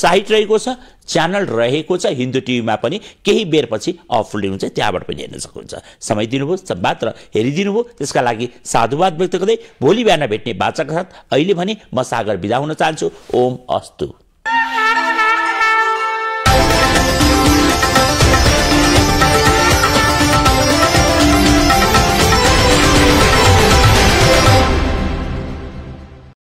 साइट रहेको छ च्यानल रहेको छ हिन्दू टिभीमा पनि केही बेरपछि अपलोड हुन्छ त्यहाँबाट पनि हेर्न सक्नुहुन्छ समय दिनुभयो मात्र हेरिदिनुभयो त्यसका लागि साधुवाद व्यक्त गर्दै भोलि बिहान भेट्ने बाचाका साथ अहिले भने म सागर बिदा हुन चाहन्छु ओम अस्तु